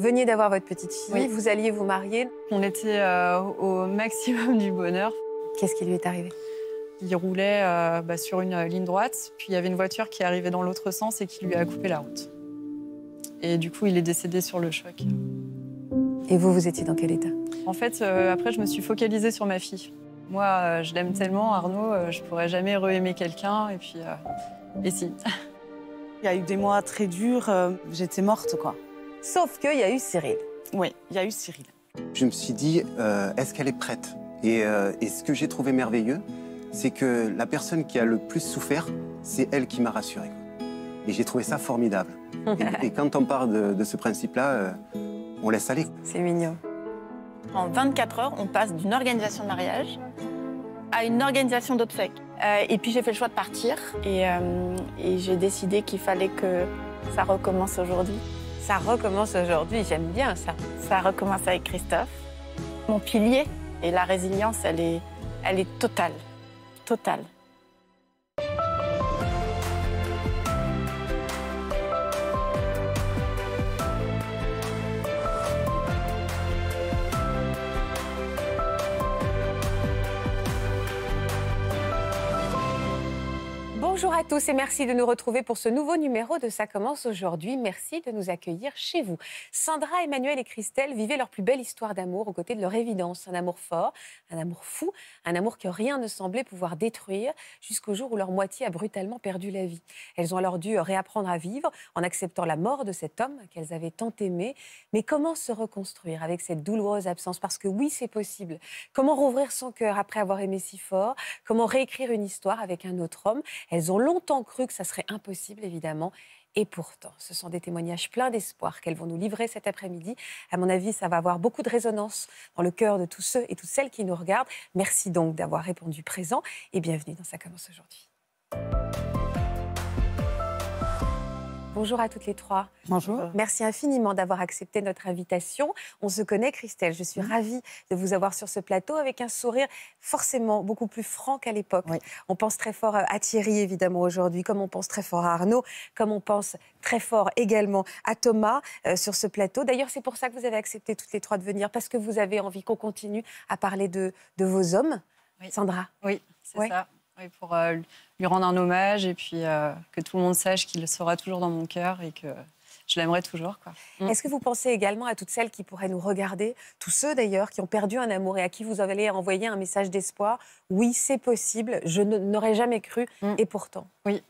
veniez d'avoir votre petite fille, vous alliez vous marier. On était euh, au maximum du bonheur. Qu'est-ce qui lui est arrivé Il roulait euh, bah, sur une euh, ligne droite, puis il y avait une voiture qui arrivait dans l'autre sens et qui lui a coupé la route. Et du coup, il est décédé sur le choc. Et vous, vous étiez dans quel état En fait, après, je me suis focalisée sur ma fille. Moi, je l'aime tellement, Arnaud, je pourrais jamais re-aimer quelqu'un. Et puis, et si Il y a eu des mois très durs, j'étais morte, quoi. Sauf qu'il y a eu Cyril. Oui, il y a eu Cyril. Je me suis dit, euh, est-ce qu'elle est prête euh, et, ce que j'ai trouvé merveilleux, c'est que la personne qui a le plus souffert, c'est elle qui m'a rassuré. Et j'ai trouvé ça formidable. et, quand on part de, ce principe-là, euh, on laisse aller. C'est mignon. En 24 heures, on passe d'une organisation de mariage à une organisation d'obsèques. Euh, et puis j'ai fait le choix de partir et j'ai décidé qu'il fallait que ça recommence aujourd'hui. Ça recommence aujourd'hui, j'aime bien ça. Ça recommence avec Christophe. Mon pilier et la résilience, elle est, totale. Totale. Bonjour à tous et merci de nous retrouver pour ce nouveau numéro de Ça commence aujourd'hui. Merci de nous accueillir chez vous. Sandra, Emmanuel et Christelle vivaient leur plus belle histoire d'amour aux côtés de leur évidence. Un amour fort, un amour fou, un amour que rien ne semblait pouvoir détruire jusqu'au jour où leur moitié a brutalement perdu la vie. Elles ont alors dû réapprendre à vivre en acceptant la mort de cet homme qu'elles avaient tant aimé. Mais comment se reconstruire avec cette douloureuse absence Parce que oui, c'est possible. Comment rouvrir son cœur après avoir aimé si fort Comment réécrire une histoire avec un autre homme Elles ont longtemps cru que ça serait impossible, évidemment. Et pourtant, ce sont des témoignages pleins d'espoir qu'elles vont nous livrer cet après-midi. À mon avis, ça va avoir beaucoup de résonance dans le cœur de tous ceux et toutes celles qui nous regardent. Merci donc d'avoir répondu présent et bienvenue dans Ça commence aujourd'hui. Bonjour à toutes les trois. Bonjour. Euh, merci infiniment d'avoir accepté notre invitation. On se connaît, Christelle. Je suis mm. ravie de vous avoir sur ce plateau avec un sourire forcément beaucoup plus franc qu'à l'époque. On pense très fort euh, à Thierry, évidemment, aujourd'hui, comme on pense très fort à Arnaud, comme on pense très fort également à Thomas euh, sur ce plateau. D'ailleurs, c'est pour ça que vous avez accepté toutes les trois de venir, parce que vous avez envie qu'on continue à parler de, vos hommes. Sandra. Oui, c'est ça et pour euh, lui rendre un hommage et puis euh, que tout le monde sache qu'il sera toujours dans mon cœur et que je l'aimerai toujours. Mm. Est-ce que vous pensez également à toutes celles qui pourraient nous regarder, tous ceux d'ailleurs qui ont perdu un amour et à qui vous allez envoyer un message d'espoir Oui, c'est possible, je n'aurais jamais cru mm. et pourtant. Oui.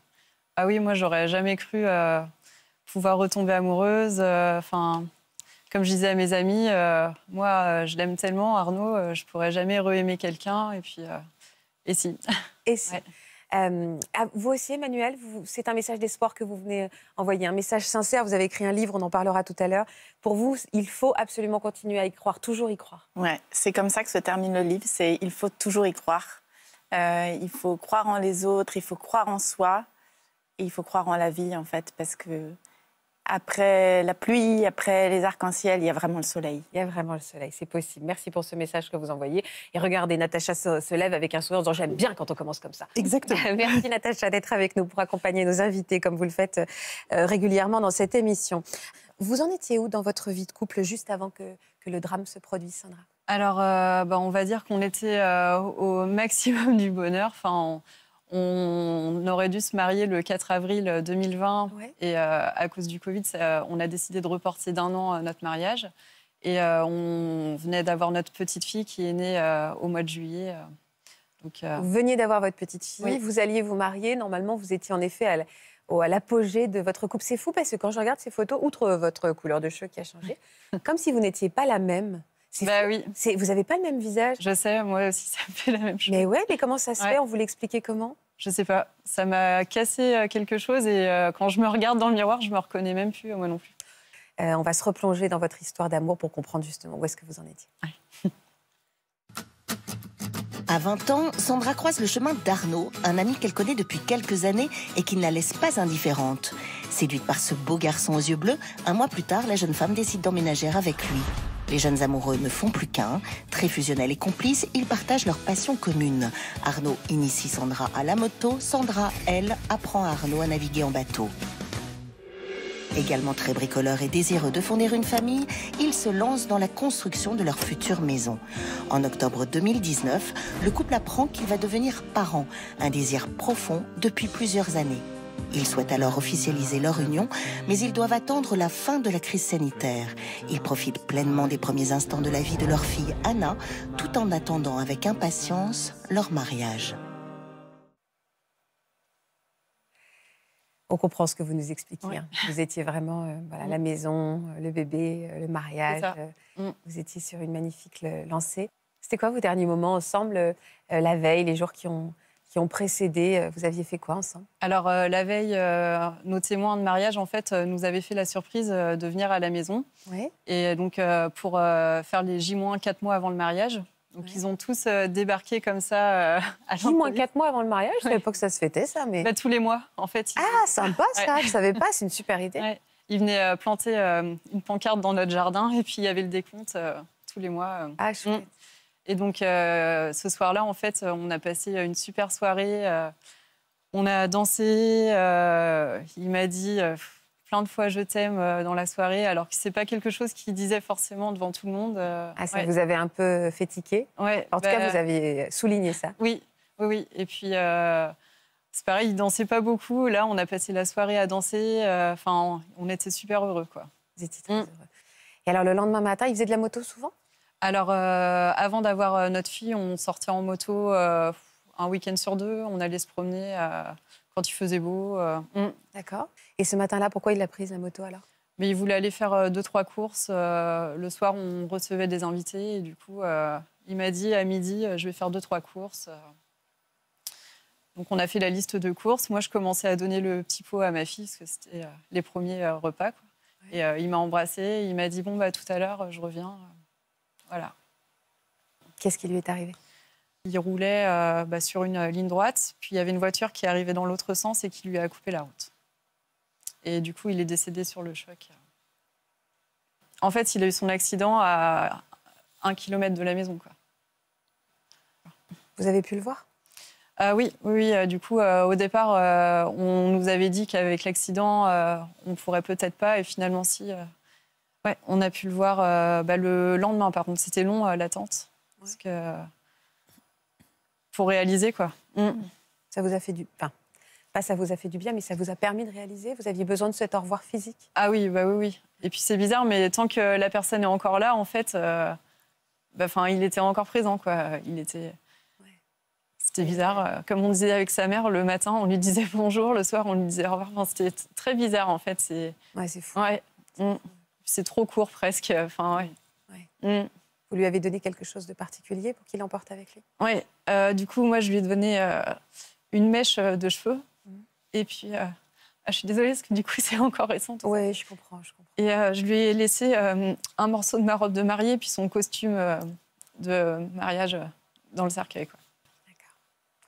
Ah oui, moi j'aurais jamais cru euh, pouvoir retomber amoureuse. Enfin, comme je disais à mes amis, moi je l'aime tellement, Arnaud, je pourrais jamais re-aimer quelqu'un et puis. Et si. Et si. Euh, vous aussi, Emmanuel, c'est un message d'espoir que vous venez envoyer, un message sincère. Vous avez écrit un livre, on en parlera tout à l'heure. Pour vous, il faut absolument continuer à y croire, toujours y croire. Ouais, c'est comme ça que se termine le livre. C'est il faut toujours y croire. Euh, il faut croire en les autres, il faut croire en soi, et il faut croire en la vie en fait, parce que après la pluie, après les arcs-en-ciel, il y a vraiment le soleil. Il y a vraiment le soleil, c'est possible. Merci pour ce message que vous envoyez. Et regardez, Natacha se, lève avec un sourire J'aime bien quand on commence comme ça. Exactement. Merci Natacha d'être avec nous pour accompagner nos invités, comme vous le faites euh, régulièrement dans cette émission. Vous en étiez où dans votre vie de couple juste avant que, le drame se produise, Sandra Alors, euh, bah, on va dire qu'on était euh, au maximum du bonheur. Enfin, on aurait dû se marier le 4 avril 2020 et euh, à cause du Covid, on a décidé de reporter d'un an euh, notre mariage. Et euh, on venait d'avoir notre petite fille qui est née au mois de juillet. vous veniez d'avoir votre petite fille, oui. vous alliez vous marier. Normalement, vous étiez en effet à l'apogée de votre couple. C'est fou parce que quand je regarde ces photos, outre votre couleur de cheveux qui a changé, comme si vous n'étiez pas la même. Bah vous n'avez pas le même visage. Je sais, moi aussi, ça me fait la même chose. Mais ouais, mais comment ça se fait On vous l'expliquait comment je sais pas, ça m'a cassé euh, quelque chose et euh, quand je me regarde dans le miroir, je me reconnais même plus, euh, moi non plus. on va se replonger dans votre histoire d'amour pour comprendre justement où est-ce que vous en étiez. À 20 ans, Sandra croise le chemin d'Arnaud, un ami qu'elle connaît depuis quelques années et qui ne la laisse pas indifférente. Séduite par ce beau garçon aux yeux bleus, un mois plus tard, la jeune femme décide d'emménager avec lui. Les jeunes amoureux ne font plus qu'un. Très fusionnels et complices, ils partagent leur passion commune. Arnaud initie Sandra à la moto. Sandra, elle, apprend à Arnaud à naviguer en bateau. Également très bricoleur et désireux de fournir une famille, ils se lancent dans la construction de leur future maison. En octobre 2019, le couple apprend qu'il va devenir parent, un désir profond depuis plusieurs années. Ils souhaitent alors officialiser leur union, mais ils doivent attendre la fin de la crise sanitaire. Ils profitent pleinement des premiers instants de la vie de leur fille Anna, tout en attendant avec impatience leur mariage. On comprend ce que vous nous expliquez. Hein. Vous étiez vraiment euh, mm. la maison, euh, le bébé, euh, le mariage. Mm. vous étiez sur une magnifique lancée. C'était quoi vos derniers moments ensemble, la veille, les jours qui ont, qui ont précédé. Euh, vous aviez fait quoi ensemble Alors euh, la veille, euh, nos témoins de mariage en fait nous avaient fait la surprise de venir à la maison. Oui. Et donc pour faire les J-4 mois avant le mariage. Donc ils ont tous débarqué comme ça. à J-4 mois avant le mariage, je ne savais pas que ça se fêtait ça. Mais... Bah, tous les mois en fait. Ah sympa ça, je ne savais pas, c'est une super idée. Ils venaient planter une pancarte dans notre jardin et puis il y avait le décompte tous les mois. Ah, je... Et donc, euh, ce soir-là, en fait, on a passé une super soirée. Euh, on a dansé. Euh, il m'a dit plein de fois je t'aime dans la soirée, alors que n'est pas quelque chose qu'il disait forcément devant tout le monde. ah, ça vous avez un peu fétiqué ouais, En tout cas, bah, vous avez souligné ça. Oui, oui, oui. Et puis. c'est pareil, il dansait pas beaucoup. Là, on a passé la soirée à danser. Enfin, on était super heureux, quoi. Vous étiez très mm. heureux. Et alors, le lendemain matin, il faisait de la moto souvent alors, euh, avant d'avoir euh, notre fille, on sortait en moto euh, un week-end sur deux. On allait se promener quand il faisait beau. Mm, d'accord. Et ce matin-là, pourquoi il a pris la moto alors Mais il voulait aller faire deux, trois courses. le soir, on recevait des invités. Et du coup, il m'a dit à midi, je vais faire deux, trois courses. Donc, on a fait la liste de courses. Moi, je commençais à donner le petit pot à ma fille, parce que c'était les premiers repas. Et il m'a embrassée. Il m'a dit, bon, bah, tout à l'heure, je reviens. Voilà. Qu'est-ce qui lui est arrivé Il roulait euh, bah, sur une euh, ligne droite, puis il y avait une voiture qui arrivait dans l'autre sens et qui lui a coupé la route. Et du coup, il est décédé sur le choc. En fait, il a eu son accident à un kilomètre de la maison. Quoi. Vous avez pu le voir euh, Oui, oui. du coup, au départ, on nous avait dit qu'avec l'accident, on ne pourrait peut-être pas. Et finalement, si. Ouais, on a pu le voir euh, bah, le lendemain, par contre. C'était long, euh, l'attente. Parce que. Pour réaliser, quoi. Mm. Mm. Ça vous a fait du. Enfin, pas ça vous a fait du bien, mais ça vous a permis de réaliser. Vous aviez besoin de cet au revoir physique. Ah oui, bah oui, oui. Et puis c'est bizarre, mais tant que la personne est encore là, en fait, euh, bah, enfin, il était encore présent, quoi. Il était. C'était bizarre. Comme on disait avec sa mère, le matin, on lui disait bonjour, le soir, on lui disait au revoir. c'était très bizarre, en fait. C'est... Ouais, c'est fou. Ouais. Mm c'est trop court presque. Enfin, mm. Vous lui avez donné quelque chose de particulier pour qu'il emporte avec lui Oui, euh, du coup, moi, je lui ai donné euh, une mèche euh, de cheveux. Mm. Et puis, ah, je suis désolée parce que du coup, c'est encore récent. Oui, je comprends, Et je lui ai laissé un morceau de ma robe de mariée, puis son costume de mariage dans le cercueil. Quoi.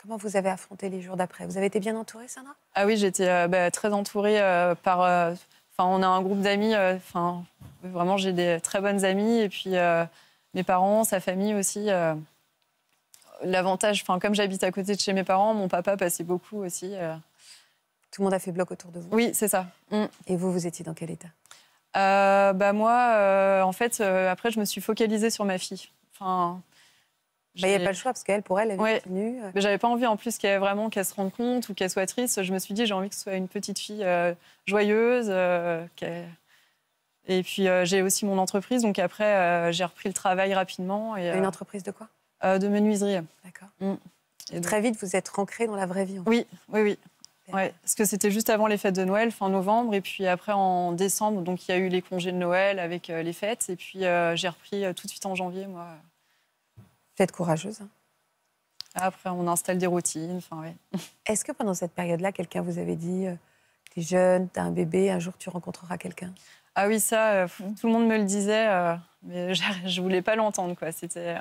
Comment vous avez affronté les jours d'après Vous avez été bien entourée, Sandra Ah oui, j'étais bah, très entourée par Enfin, on a un groupe d'amis. Euh, enfin, vraiment, j'ai des très bonnes amies. Et puis, euh, mes parents, sa famille aussi. Euh. L'avantage, enfin, comme j'habite à côté de chez mes parents, mon papa passait beaucoup aussi. Tout le monde a fait bloc autour de vous. Oui, c'est ça. Mm. Et vous, vous étiez dans quel état bah moi, en fait, après, je me suis focalisée sur ma fille. Enfin, bah, il n'y avait pas le choix parce qu'elle, pour elle, elle ouais. Euh. Mais j'avais pas envie en plus qu'elle vraiment qu'elle se rende compte ou qu'elle soit triste. Je me suis dit j'ai envie que ce soit une petite fille euh, joyeuse. Euh, et puis j'ai aussi mon entreprise. Donc après j'ai repris le travail rapidement. Et, une entreprise de quoi De menuiserie. D'accord. Mm. Et Très vite vous êtes rentrée dans la vraie vie. Oui, oui, oui. Ouais, parce que c'était juste avant les fêtes de Noël, fin novembre, et puis après en décembre, donc il y a eu les congés de Noël avec les fêtes, et puis j'ai repris tout de suite en janvier, moi, Faites courageuse. Ah, après, on installe des routines. Enfin, Est-ce que pendant cette période-là, quelqu'un vous avait dit euh, T'es jeune, t'as un bébé, un jour tu rencontreras quelqu'un Ah oui, ça, euh, tout le monde me le disait, euh, mais je voulais pas l'entendre. quoi. C'était.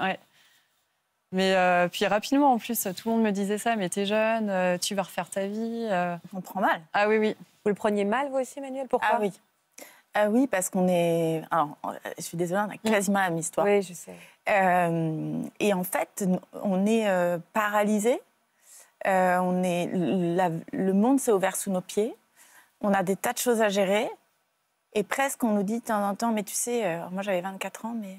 Mais puis rapidement, en plus, tout le monde me disait ça, mais t'es jeune, tu vas refaire ta vie. On prend mal. Ah oui, oui. Vous le preniez mal, vous aussi, Manuel Pourquoi Ah oui. Ah oui, parce qu'on est. Alors, euh, je suis désolée, on a mm. quasiment la même histoire. Oui, je sais. Euh, et en fait, on est euh, paralysé. on est, le monde s'est ouvert sous nos pieds. On a des tas de choses à gérer. Et presque, on nous dit de temps en temps, mais tu sais, moi j'avais 24 ans, mais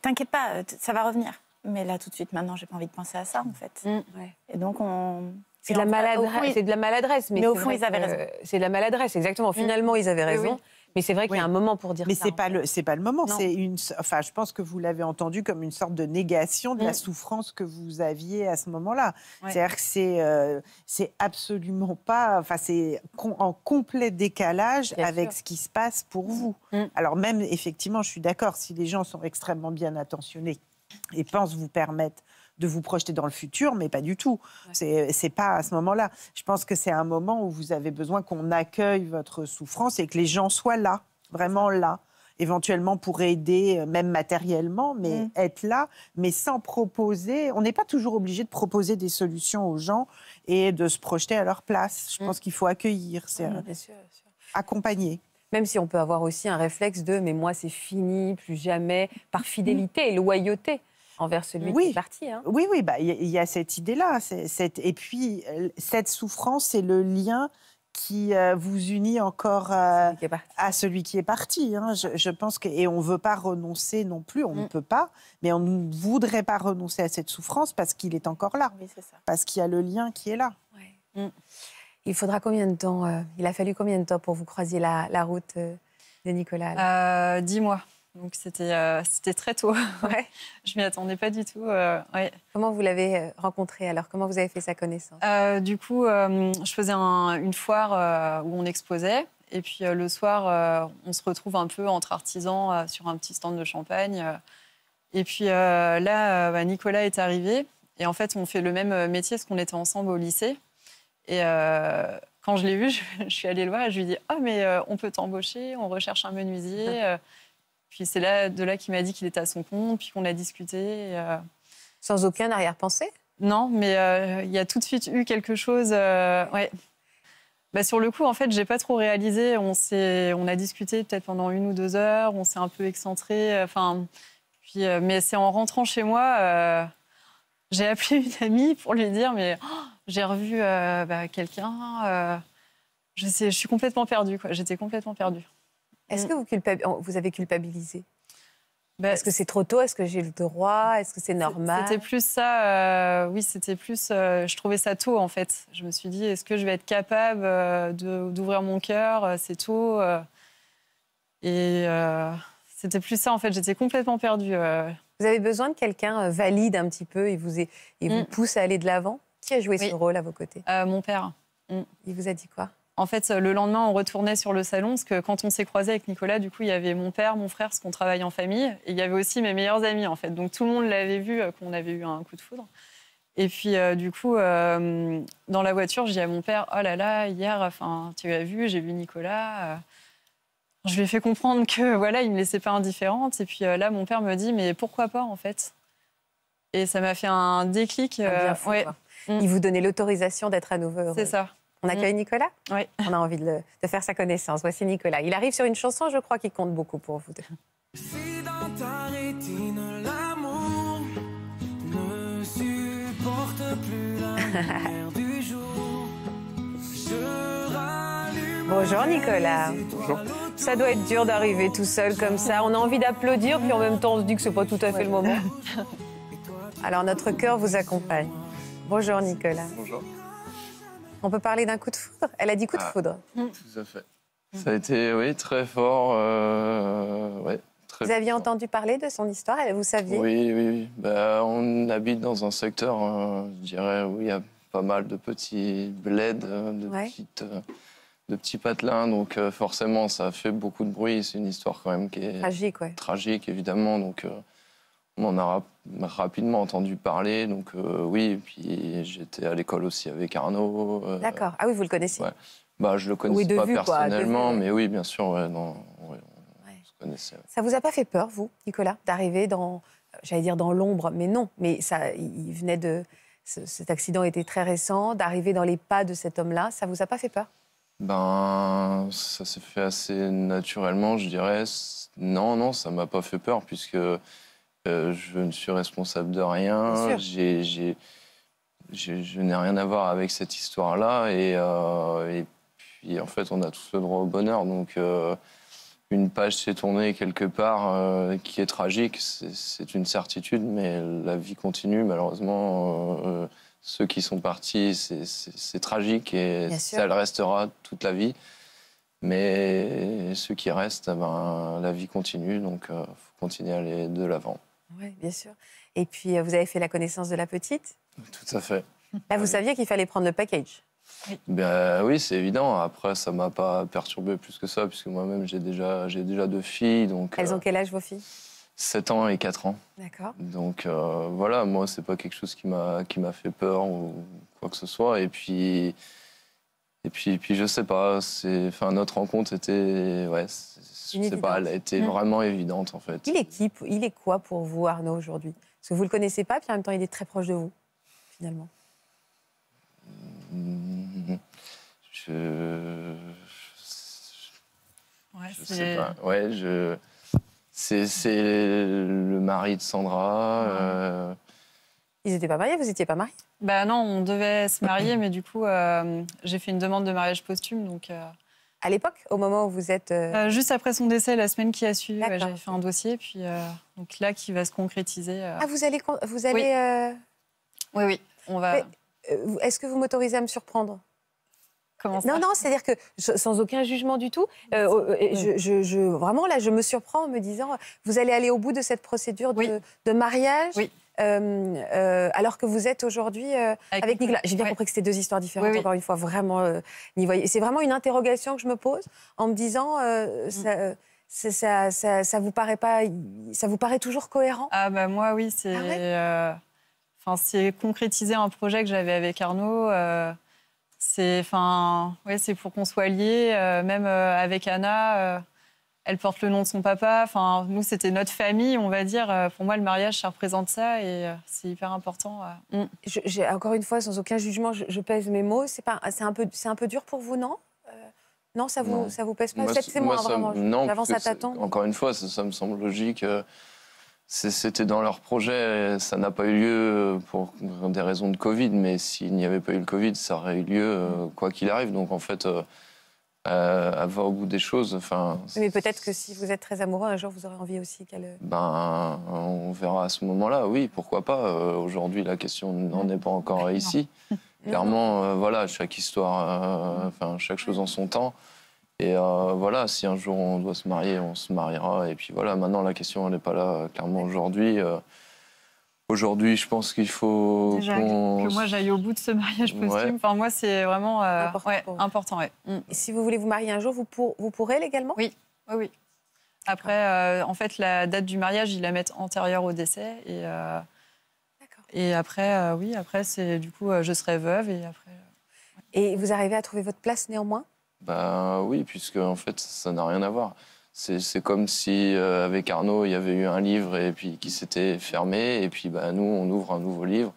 t'inquiète pas, ça va revenir. Mais là, tout de suite, maintenant, j'ai pas envie de penser à ça, en fait. Mm, et donc, on, c'est de, la maladresse, de la maladresse. Mais, au fond, ils avaient raison. C'est de la maladresse, exactement. Mm. Finalement, ils avaient raison. Mais c'est vrai qu'il y a un moment pour dire mais ça. Mais ce n'est pas, le, c'est pas le moment. une, enfin, je pense que vous l'avez entendu comme une sorte de négation de la mm. souffrance que vous aviez à ce moment-là. C'est-à-dire que euh, c'est, absolument pas. Enfin, c'est en complet décalage avec ce qui se passe pour mm. vous. Mm. Alors, même, effectivement, je suis d'accord, si les gens sont extrêmement bien attentionnés et pensent vous permettre de vous projeter dans le futur, mais pas du tout. Ce C'est pas à ce moment-là. Je pense que c'est un moment où vous avez besoin qu'on accueille votre souffrance et que les gens soient là, vraiment là éventuellement pour aider, euh, même matériellement, mais mm. être là, mais sans proposer. On n'est pas toujours obligé de proposer des solutions aux gens et de se projeter à leur place. Je mm. pense qu'il faut accueillir, c'est euh, accompagner. Même si on peut avoir aussi un réflexe de mais moi c'est fini, plus jamais, par fidélité et loyauté envers celui qui est parti. Hein. Oui, oui, bah, il y, y, a cette idée-là. Et puis, euh, cette souffrance, c'est le lien qui euh, vous unit encore euh, à celui qui est parti. Hein. Je, pense que et on veut pas renoncer non plus, on ne mm. peut pas, mais on ne voudrait pas renoncer à cette souffrance parce qu'il est encore là, parce qu'il y a le lien qui est là. Mm. Il faudra combien de temps Il a fallu combien de temps pour vous croiser la, la route de Nicolas Dix mois. Donc euh, c'était très tôt. Ouais. je m'y attendais pas du tout. Euh, Comment vous l'avez euh, rencontré alors Comment vous avez fait sa connaissance Du coup, je faisais une foire où on exposait. Et puis le soir, on se retrouve un peu entre artisans sur un petit stand de champagne. Et puis là, bah, Nicolas est arrivé. Et en fait, on fait le même métier parce qu'on était ensemble au lycée. Et quand je l'ai vu, je, suis allée le voir je lui ai dit Ah, oh, mais on peut t'embaucher, on recherche un menuisier. Puis c'est là, de là qu'il m'a dit qu'il était à son compte, puis qu'on a discuté. Euh, Sans aucun arrière-pensée Non, mais euh, il y a tout de suite eu quelque chose. Euh, ouais. Bah, sur le coup, en fait, j'ai pas trop réalisé. On, on a discuté peut-être pendant une ou deux heures, on s'est un peu excentré. Enfin, puis, mais c'est en rentrant chez moi, j'ai appelé une amie pour lui dire Mais oh, j'ai revu bah, quelqu'un. je, sais, je suis complètement perdue, J'étais complètement perdue. Est-ce mm. que vous, vous avez culpabilisé bah, Est-ce que c'est trop tôt Est-ce que j'ai le droit Est-ce que c'est normal C'était plus ça, euh, oui, c'était plus, euh, je trouvais ça tôt en fait. Je me suis dit, est-ce que je vais être capable euh, d'ouvrir mon cœur C'est tôt. et c'était plus ça en fait, j'étais complètement perdue. Vous avez besoin de quelqu'un valide un petit peu et vous, et vous mm. pousse à aller de l'avant Qui a joué ce rôle à vos côtés Mon père. Il vous a dit quoi en fait, le lendemain, on retournait sur le salon, parce que quand on s'est croisé avec Nicolas, du coup, il y avait mon père, mon frère, ce qu'on travaille en famille, et il y avait aussi mes meilleurs amis, en fait. Donc tout le monde l'avait vu, euh, qu'on avait eu un coup de foudre. Et puis, euh, du coup, euh, dans la voiture, j'ai dis à mon père, oh là là, hier, enfin, tu as vu, j'ai vu Nicolas. Je lui ai fait comprendre que, voilà, il me laissait pas indifférente. Et puis là, mon père me dit, mais pourquoi pas, en fait Et ça m'a fait un déclic. Ah, mm. Il vous donnait l'autorisation d'être à nouveau C'est ça. On accueille mhm. Nicolas Oui. On a envie de, faire sa connaissance. Voici Nicolas. Il arrive sur une chanson, je crois, qui compte beaucoup pour vous deux. Si dans ta rétine, l'amour ne supporte plus la du jour, je Bonjour Nicolas. Bonjour. Ça doit être dur d'arriver tout seul comme ça. On a envie d'applaudir, puis en même temps, on se dit que n'est pas tout à fait le moment. Alors, notre cœur vous accompagne. Bonjour Nicolas. Bonjour. On peut parler d'un coup de foudre Elle a dit coup de ah. foudre. Tout mm. à fait. Mm. Ça a été, oui, très fort. Euh, vous aviez entendu parler de son histoire Vous saviez Oui, oui, oui. Bah, on habite dans un secteur, euh, je dirais, où il y a pas mal de petits bleds, euh, de, de petits patelins. Donc, forcément, ça a fait beaucoup de bruit. C'est une histoire, quand même, qui est. Tragique, Tragique, évidemment. Donc on en a rapidement entendu parler. Donc euh, oui, puis j'étais à l'école aussi avec Arnaud. Euh, D'accord. Ah oui, vous le connaissez bah, Je le connaissais pas personnellement, mais oui, bien sûr, ouais, non, se connaissait. Ça vous a pas fait peur, vous, Nicolas, d'arriver dans, j'allais dire dans l'ombre, mais non, mais ça, il venait de, cet accident était très récent, d'arriver dans les pas de cet homme-là, ça vous a pas fait peur Ben, ça s'est fait assez naturellement, je dirais. Non, non, ça m'a pas fait peur puisque je ne suis responsable de rien. je n'ai rien à voir avec cette histoire-là. Euh, et, puis, en fait, on a tous le droit au bonheur. Donc, euh, une page s'est tournée quelque part euh, qui est tragique, c'est, une certitude, mais la vie continue. Malheureusement, ceux qui sont partis, c'est, tragique et ça le restera toute la vie. Mais ceux qui restent, eh ben, la vie continue, donc il faut continuer à aller de l'avant. Oui, bien sûr. Et puis, euh, vous avez fait la connaissance de la petite Tout à fait. Là, vous saviez qu'il fallait prendre le package oui. Ben oui, c'est évident. Après, ça m'a pas perturbé plus que ça, puisque moi-même, j'ai déjà, j'ai déjà deux filles. Donc, Elles ont euh, quel âge, vos filles 7 ans et 4 ans. D'accord. Donc euh, voilà, moi, c'est pas quelque chose qui m'a, qui m'a fait peur ou quoi que ce soit. Et puis, et puis, puis je sais pas, c'est, enfin, notre rencontre était, ouais, je sais pas, elle a été vraiment évidente en fait. Il est qui Il est quoi pour vous, Arnaud, aujourd'hui Parce que vous ne le connaissez pas, puis en même temps, il est très proche de vous, finalement. Mmh. Je. Ouais, je sais pas. Ouais, je. C'est le mari de Sandra. Euh. Ils n'étaient pas mariés, vous n'étiez pas mariés Ben non, on devait se marier, mais du coup, euh, j'ai fait une demande de mariage posthume, donc. Euh, à l'époque, au moment où vous êtes... Euh, euh, juste après son décès, la semaine qui a suivi, j'avais fait un dossier, puis euh, donc là, qui va se concrétiser. Ah, vous allez... Vous allez oui. oui, on va... Est-ce que vous m'autorisez à me surprendre Comment ça non, non, c'est-à-dire que sans aucun jugement du tout, je, vraiment là, je me surprends en me disant, vous allez aller au bout de cette procédure de, de mariage. Oui. Euh, euh, alors que vous êtes aujourd'hui euh, avec, Nicolas. J'ai bien compris que c'était deux histoires différentes, encore une fois, vraiment. C'est vraiment une interrogation que je me pose en me disant, mm. ça, vous paraît pas, ça vous paraît toujours cohérent Ah bah, moi oui, c'est, ah c'est concrétiser un projet que j'avais avec Arnaud. c'est, enfin, ouais, c'est pour qu'on soit liés, même avec Anna elle porte le nom de son papa. Enfin, nous, c'était notre famille, on va dire. Euh, pour moi, le mariage, ça représente ça et euh, c'est hyper important. Euh. Mm. J'ai encore une fois, sans aucun jugement, je, pèse mes mots. C'est c'est un peu, c'est un peu dur pour vous, non Non, ça vous, ça vous pèse pas. C'est moi, Non, j'avance à Encore une fois, ça, me semble logique. C'était dans leur projet, ça n'a pas eu lieu pour des raisons de Covid, mais s'il n'y avait pas eu le Covid, ça aurait eu lieu quoi qu'il arrive. Donc en fait, à, au bout des choses. Enfin, mais peut-être que si vous êtes très amoureux, un jour, vous aurez envie aussi qu'elle... Euh, ben, on verra à ce moment-là, oui, pourquoi pas. Euh, aujourd'hui, la question n'en est pas encore ici. Clairement, euh, voilà, chaque histoire, mm. enfin, chaque chose en son temps. Et voilà, si un jour on doit se marier, on se mariera. Et puis voilà, maintenant, la question, n'est pas là, clairement, aujourd'hui. Aujourd'hui, je pense qu'il faut que moi j'aille au bout de ce mariage posthume. Enfin, moi, c'est vraiment euh, important. Mm. Si vous voulez vous marier un jour, vous, vous pourrez légalement Oui, oui, Après, euh, en fait, la date du mariage, ils la mettent antérieure au décès. Et, euh, et après, oui, après, c'est du coup, je serai veuve. Et, après, et vous arrivez à trouver votre place néanmoins Ben oui, puisque en fait, ça n'a rien à voir. C'est comme si euh, avec Arnaud, il y avait eu un livre et puis qui s'était fermé, et puis ben nous, on ouvre un nouveau livre.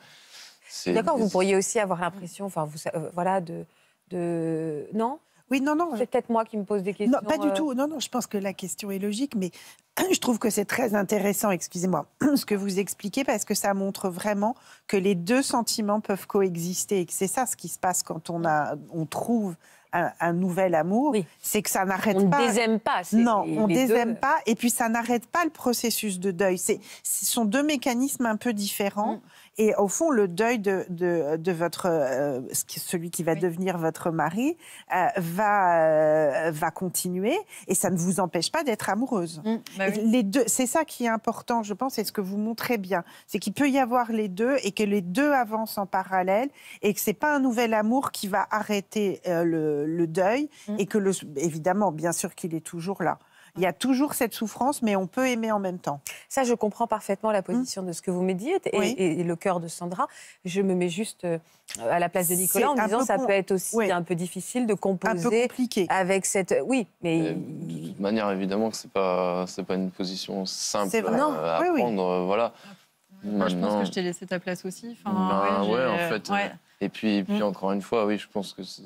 D'accord, vous pourriez aussi avoir l'impression, enfin, vous, euh, voilà, de, non Oui, non, non. C'est peut-être moi qui me pose des questions. Non, pas du euh. tout. Non, non, je pense que la question est logique, mais je trouve que c'est très intéressant, excusez-moi, ce que vous expliquez, parce que ça montre vraiment que les deux sentiments peuvent coexister et que c'est ça ce qui se passe quand on, a, on trouve un, nouvel amour, c'est que ça n'arrête pas. On ne désaime pas. Non, on ne désaime pas. Et puis ça n'arrête pas le processus de deuil. Ce sont deux mécanismes un peu différents. Mm. Et au fond, le deuil de, de, de votre, euh, celui qui va devenir votre mari euh, va, euh, va continuer et ça ne vous empêche pas d'être amoureuse. Mmh, bah les deux, c'est ça qui est important, je pense, et ce que vous montrez bien, c'est qu'il peut y avoir les deux et que les deux avancent en parallèle et que c'est pas un nouvel amour qui va arrêter le, le, deuil mmh. et que le, évidemment, bien sûr qu'il est toujours là. Il y a toujours cette souffrance, mais on peut aimer en même temps. Ça, je comprends parfaitement la position de ce que vous me dites et, le cœur de Sandra. Je me mets juste euh, à la place de Nicolas en me disant ça peut être aussi un peu difficile de composer avec cette. Oui, mais. de toute manière, évidemment, que ce n'est pas, pas une position simple euh, à, prendre. Euh, voilà. Maintenant... Je pense que je t'ai laissé ta place aussi. Enfin, ben ouais, en fait. Et puis, puis mm. encore une fois, oui, je pense que c'est.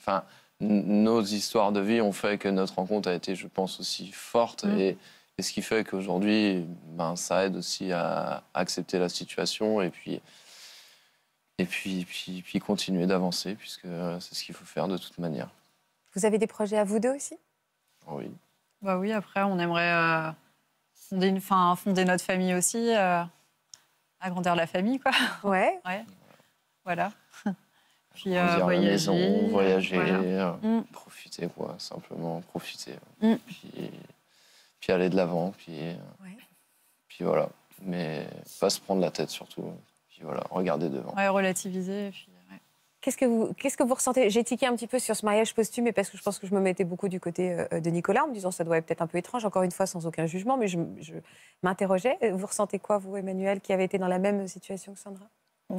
Enfin, nos histoires de vie ont fait que notre rencontre a été, je pense, aussi forte. Mm. Et, ce qui fait qu'aujourd'hui, ben, ça aide aussi à accepter la situation et puis, et puis, puis, continuer d'avancer, puisque c'est ce qu'il faut faire de toute manière. Vous avez des projets à vous deux aussi Oui. Bah oui, après, on aimerait euh, fonder, une, fonder notre famille aussi, euh, agrandir la famille, quoi. Ouais. ouais. Voilà. Puis euh, voyager. La maison, voyager, euh, mm. profiter, quoi, simplement profiter. Mm. Puis, puis, aller de l'avant, puis, euh, puis voilà. Mais pas se prendre la tête surtout. Puis voilà, regarder devant. Ouais, relativiser. Qu'est-ce que, vous, qu'est-ce que vous ressentez J'ai tiqué un petit peu sur ce mariage posthume, parce que je pense que je me mettais beaucoup du côté euh, de Nicolas, en me disant ça doit être peut-être un peu étrange, encore une fois, sans aucun jugement, mais je, je m'interrogeais. Vous ressentez quoi, vous, Emmanuel, qui avez été dans la même situation que Sandra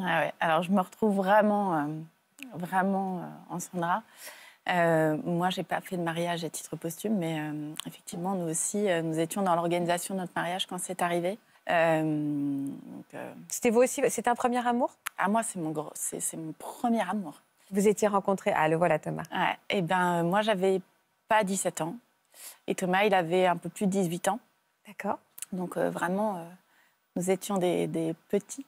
ah Alors, je me retrouve vraiment vraiment euh, en Sandra. Euh, moi, j'ai pas fait de mariage à titre posthume, mais euh, effectivement, nous aussi, euh, nous étions dans l'organisation de notre mariage quand c'est arrivé. C'était vous aussi, C'est un premier amour Ah moi, c'est mon gros, c'est mon premier amour. Vous étiez rencontrés, ah le voilà Thomas. Eh et ben moi, j'avais pas 17 ans et Thomas, il avait un peu plus de 18 ans. D'accord. Donc vraiment, nous étions des petits.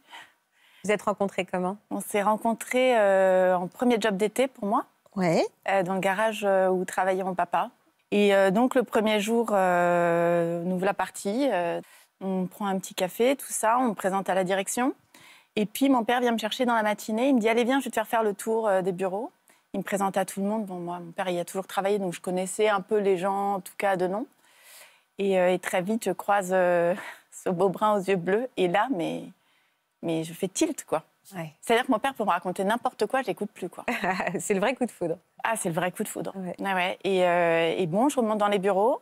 Vous êtes rencontrés comment On s'est rencontrés euh, en premier job d'été pour moi. Ouais. Euh, dans le garage euh, où travaillait mon papa. Et donc le premier jour, nous voilà partis. on prend un petit café, tout ça, on me présente à la direction. Et puis mon père vient me chercher dans la matinée. Il me dit allez viens, je vais te faire faire le tour des bureaux. Il me présente à tout le monde. Bon moi, mon père il a toujours travaillé, donc je connaissais un peu les gens, en tout cas de nom. Et, et très vite, je croise ce beau brun aux yeux bleus. Et là, mais mais je fais tilt, quoi. C'est-à-dire que mon père peut me raconter n'importe quoi, je l'écoute plus. quoi. c'est le vrai coup de foudre. Ah, c'est le vrai coup de foudre. Ah euh, et, bon, je remonte dans les bureaux.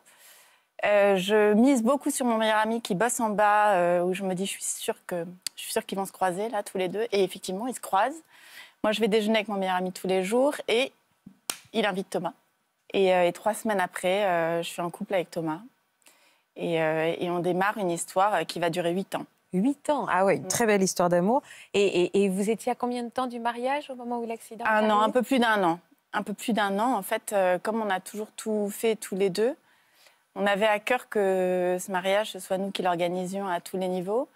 Euh, je mise beaucoup sur mon meilleur ami qui bosse en bas, euh, où je me dis, je suis sûre que je suis sûre qu'ils vont se croiser là tous les deux. Et effectivement, ils se croisent. Moi, je vais déjeuner avec mon meilleur ami tous les jours et il invite Thomas. Et, trois semaines après, je suis en couple avec Thomas et, et on démarre une histoire qui va durer huit ans. Huit ans. Ah oui, une mm. très belle histoire d'amour. Et, vous étiez à combien de temps du mariage au moment où l'accident Un an, un peu plus d'un an. Un peu plus d'un an, en fait, euh, comme on a toujours tout fait tous les deux, on avait à cœur que ce mariage, ce soit nous qui l'organisions à tous les niveaux.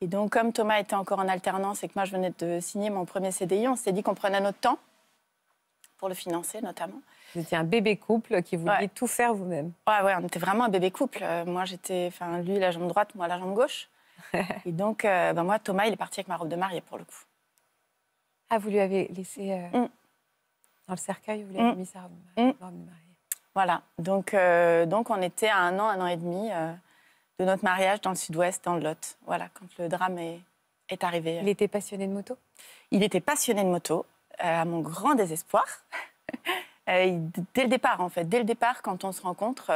Et donc, comme Thomas était encore en alternance et que moi, je venais de signer mon premier CDI, on s'est dit qu'on prenait notre temps pour le financer, notamment. Vous étiez un bébé couple qui voulait tout faire vous-même. Ouais, ouais, on était vraiment un bébé couple. Euh, moi, j'étais, enfin, lui, la jambe droite, moi, la jambe gauche. et donc, euh, ben moi, Thomas, il est parti avec ma robe de mariée pour le coup. Ah, vous lui avez laissé euh, mm. dans le cercueil, vous lui mm. avez mis sa robe, de mariée. Mm. Voilà, donc, euh, donc on était à un an, un an et demi de notre mariage dans le sud-ouest, dans le Lot. Voilà, quand le drame est, est arrivé. Il était passionné de moto Il était passionné de moto, à mon grand désespoir. dès le départ, en fait. Dès le départ, quand on se rencontre,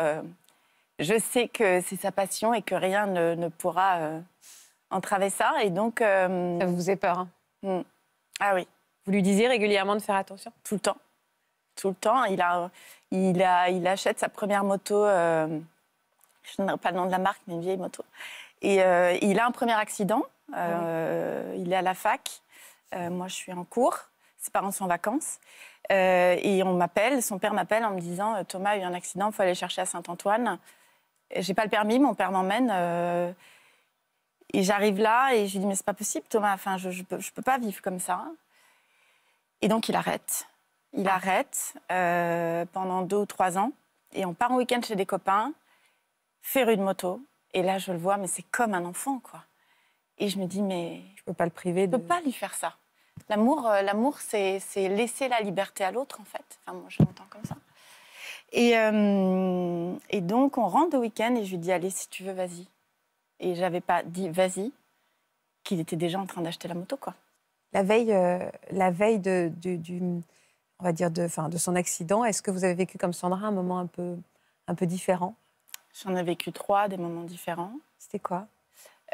je sais que c'est sa passion et que rien ne, pourra euh, entraver ça. Et donc. Euh, ça vous faisait peur. Hein hmm. Ah oui. Vous lui disiez régulièrement de faire attention Tout le temps. Tout le temps. Il, achète sa première moto. Euh, je n'ai pas le nom de la marque, mais une vieille moto. Et il a un premier accident. Il est à la fac. moi, je suis en cours. Ses parents sont en vacances. et on m'appelle, son père m'appelle en me disant Thomas a eu un accident, il faut aller chercher à Saint-Antoine. J'ai pas le permis, mon père m'emmène. Euh, et j'arrive là et je lui dis mais c'est pas possible Thomas, enfin je, je, peux, pas vivre comme ça. Et donc il arrête. Il ah. arrête euh, pendant deux ou trois ans et on part en week-end chez des copains, faire une moto. Et là je le vois mais c'est comme un enfant quoi. Et je me dis mais je peux pas le priver. De... peux pas lui faire ça. L'amour, euh, l'amour, c'est laisser la liberté à l'autre en fait. Enfin moi je l'entends comme ça. Euh, et, donc, on rentre au week-end et je lui dis Allez, si tu veux, vas-y. Et j'avais pas dit Vas-y, qu'il était déjà en train d'acheter la moto, quoi. La veille, euh, la veille de, on va dire de, de son accident, est-ce que vous avez vécu comme Sandra un moment un peu, un peu différent J'en ai vécu trois, des moments différents. C'était quoi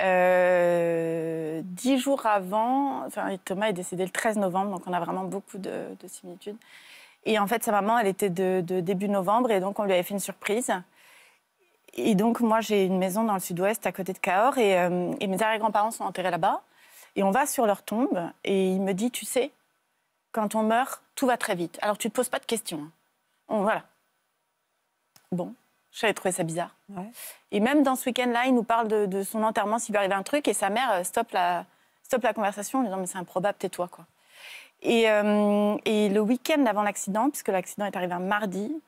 euh, Dix jours avant, Thomas est décédé le 13 novembre, donc on a vraiment beaucoup de similitudes. Et en fait, sa maman, elle était de, début novembre et donc on lui avait fait une surprise. Et donc, moi, j'ai une maison dans le sud-ouest, à côté de Cahors, et, euh, et mes arrière-grands-parents sont enterrés là-bas. Et on va sur leur tombe et il me dit Tu sais, quand on meurt, tout va très vite. Alors, tu ne te poses pas de questions. Hein. On, voilà. Bon, j'avais trouvé ça bizarre. Et même dans ce week-end-là, il nous parle de, son enterrement s'il lui arrive un truc, et sa mère euh, stoppe la, stoppe la conversation en lui disant Mais c'est improbable, tais-toi, quoi. Euh, et, le week-end avant l'accident, puisque l'accident est arrivé un mardi,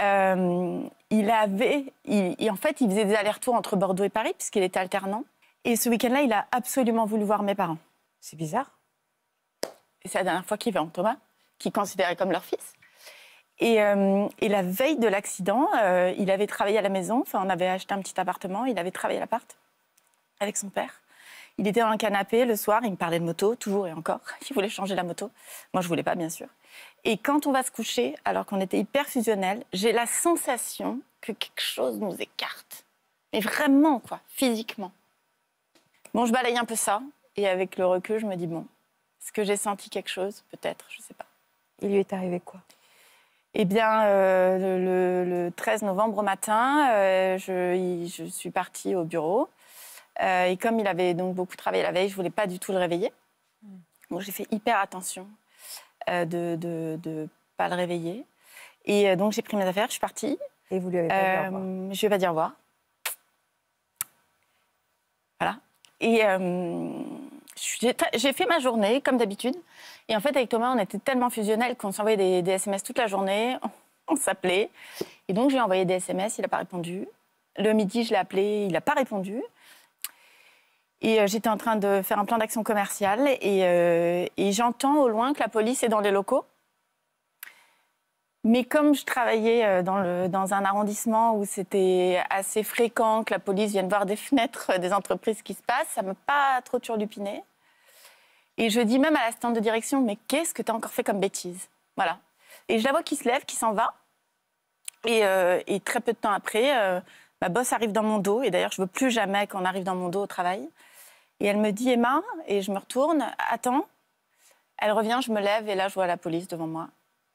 euh, il avait, en fait, il faisait des allers-retours entre Bordeaux et Paris, puisqu'il était alternant. Et ce week-end-là, il a absolument voulu voir mes parents. C'est bizarre. Et c'est la dernière fois qu'il vient, Thomas, qu'il considérait comme leur fils. Euh, et, la veille de l'accident, il avait travaillé à la maison, enfin, on avait acheté un petit appartement, il avait travaillé à l'appart avec son père. Il était dans un canapé le soir, il me parlait de moto, toujours et encore. Il voulait changer la moto. Moi, je voulais pas, bien sûr. Et quand on va se coucher, alors qu'on était hyper fusionnel, j'ai la sensation que quelque chose nous écarte. Mais vraiment, quoi, physiquement. Bon, je balaye un peu ça. Et avec le recul, je me dis, bon, est-ce que j'ai senti quelque chose Peut-être, je ne sais pas. Il lui est arrivé quoi eh bien, euh, le, 13 novembre matin, euh, je, je, suis partie au bureau euh, et comme il avait donc beaucoup travaillé la veille, je voulais pas du tout le réveiller. Mm. Donc j'ai fait hyper attention euh, de ne pas le réveiller. Et euh, donc j'ai pris mes affaires, je suis partie. Et vous lui avez pas dit au revoir Je vais pas dire au revoir. Voilà. Et j'ai fait ma journée comme d'habitude. Et en fait, avec Thomas, on était tellement fusionnels qu'on s'envoyait des, SMS toute la journée. On, s'appelait. Et donc, j'ai envoyé des SMS, il n'a pas répondu. Le midi, je l'ai appelé, il n'a pas répondu. Et euh, j'étais en train de faire un plan d'action commerciale euh, et, j'entends au loin que la police est dans les locaux. Mais comme je travaillais euh, dans, un arrondissement où c'était assez fréquent que la police vienne voir des fenêtres des entreprises qui se passent, ça ne m'a pas trop turlupiné. Et je dis même à la stand de direction, mais qu'est-ce que tu as encore fait comme bêtise Voilà. Et je la vois qui se lève, qui s'en va. Et, très peu de temps après, ma bosse arrive dans mon dos. Et d'ailleurs, je ne veux plus jamais qu'on arrive dans mon dos au travail. Et elle me dit Emma, et je me retourne, attends. Elle revient, je me lève, et là, je vois la police devant moi.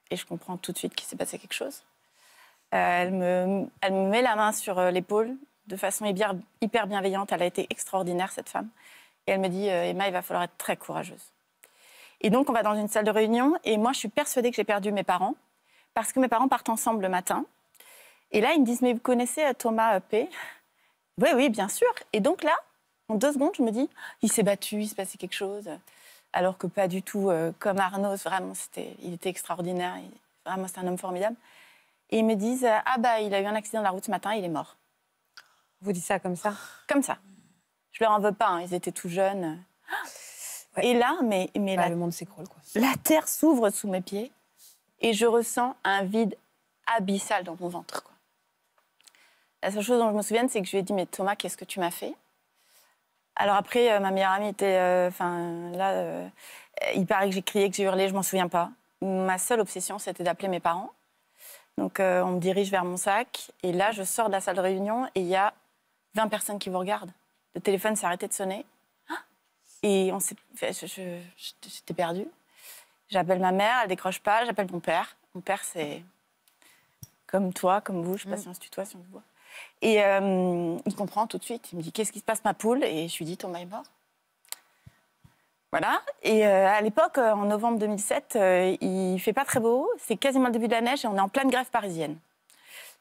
Et je comprends tout de suite qu'il s'est passé quelque chose. Euh, elle, me, elle me met la main sur euh, l'épaule de façon hyper bienveillante. Elle a été extraordinaire, cette femme. Et elle me dit euh, Emma, il va falloir être très courageuse. Et donc, on va dans une salle de réunion. Et moi, je suis persuadée que j'ai perdu mes parents. Parce que mes parents partent ensemble le matin. Et là, ils me disent Mais vous connaissez Thomas P Oui, oui, bien sûr. Et donc là, en deux secondes, je me dis, il s'est battu, il s'est passé quelque chose. Alors que pas du tout, euh, comme Arnaud, vraiment, c'était, il était extraordinaire. vraiment, c'est un homme formidable. Et ils me disent, ah bah, il a eu un accident de la route ce matin, il est mort. Vous dites ça comme ça Comme ça. Je leur en veux pas, hein, ils étaient tout jeunes. Et là, mais, mais la, le monde s'écroule quoi. La terre s'ouvre sous mes pieds et je ressens un vide abyssal dans mon ventre. Quoi. La seule chose dont je me souviens, c'est que je lui ai dit mais Thomas, qu'est-ce que tu m'as fait alors après, euh, ma meilleure amie était. Euh, enfin, là, euh, il paraît que j'ai crié, que j'ai hurlé, je m'en souviens pas. Ma seule obsession, c'était d'appeler mes parents. Donc, on me dirige vers mon sac. Et là, je sors de la salle de réunion et il y a 20 personnes qui vous regardent. Le téléphone s'est arrêté de sonner. Et on s'est. J'étais perdue. J'appelle ma mère, elle décroche pas. J'appelle mon père. Mon père, c'est. Comme toi, comme vous. Je sais pas mm. si on se tutoie, si on vous voit. Et euh, il comprend tout de suite. Il me dit Qu'est-ce qui se passe, ma poule Et je lui dis Ton mari est mort. Voilà. Et euh, à l'époque, euh, en novembre 2007, il fait pas très beau. C'est quasiment le début de la neige et on est en pleine grève parisienne.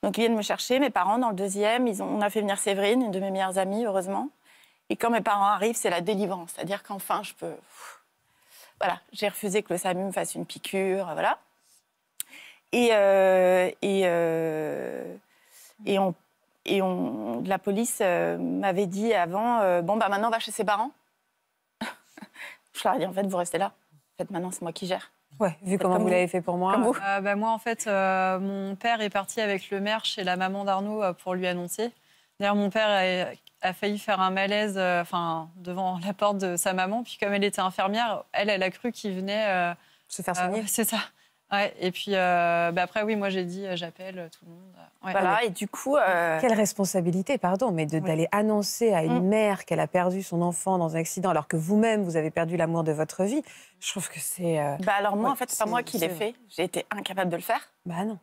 Donc ils viennent me chercher, mes parents, dans le deuxième. Ils ont, on a fait venir Séverine, une de mes meilleures amies, heureusement. Et quand mes parents arrivent, c'est la délivrance. C'est-à-dire qu'enfin, je peux. Voilà, j'ai refusé que le SAMU me fasse une piqûre. Voilà. Et, et, et on et on, la police euh, m'avait dit avant euh, Bon, bah maintenant, on va chez ses parents. je leur ai dit En fait, vous restez là. En fait, maintenant, c'est moi qui gère. Ouais, vu comment vous, l'avez fait pour moi. Euh, bah, moi, en fait, mon père est parti avec le maire chez la maman d'Arnaud pour lui annoncer. D'ailleurs, mon père a, a, failli faire un malaise enfin, devant la porte de sa maman. Puis, comme elle était infirmière, elle, elle a cru qu'il venait. Se faire soigner. c'est ça. Ouais, et puis euh, bah, après, oui, moi j'ai dit, euh, j'appelle euh, tout le monde. Voilà, et du coup. Quelle responsabilité, pardon, mais d'aller annoncer à une mm. mère qu'elle a perdu son enfant dans un accident alors que vous-même, vous avez perdu l'amour de votre vie. Je trouve que c'est. Bah alors, moi, en fait, c'est pas moi qui l'ai fait. J'ai été incapable de le faire. Bah non.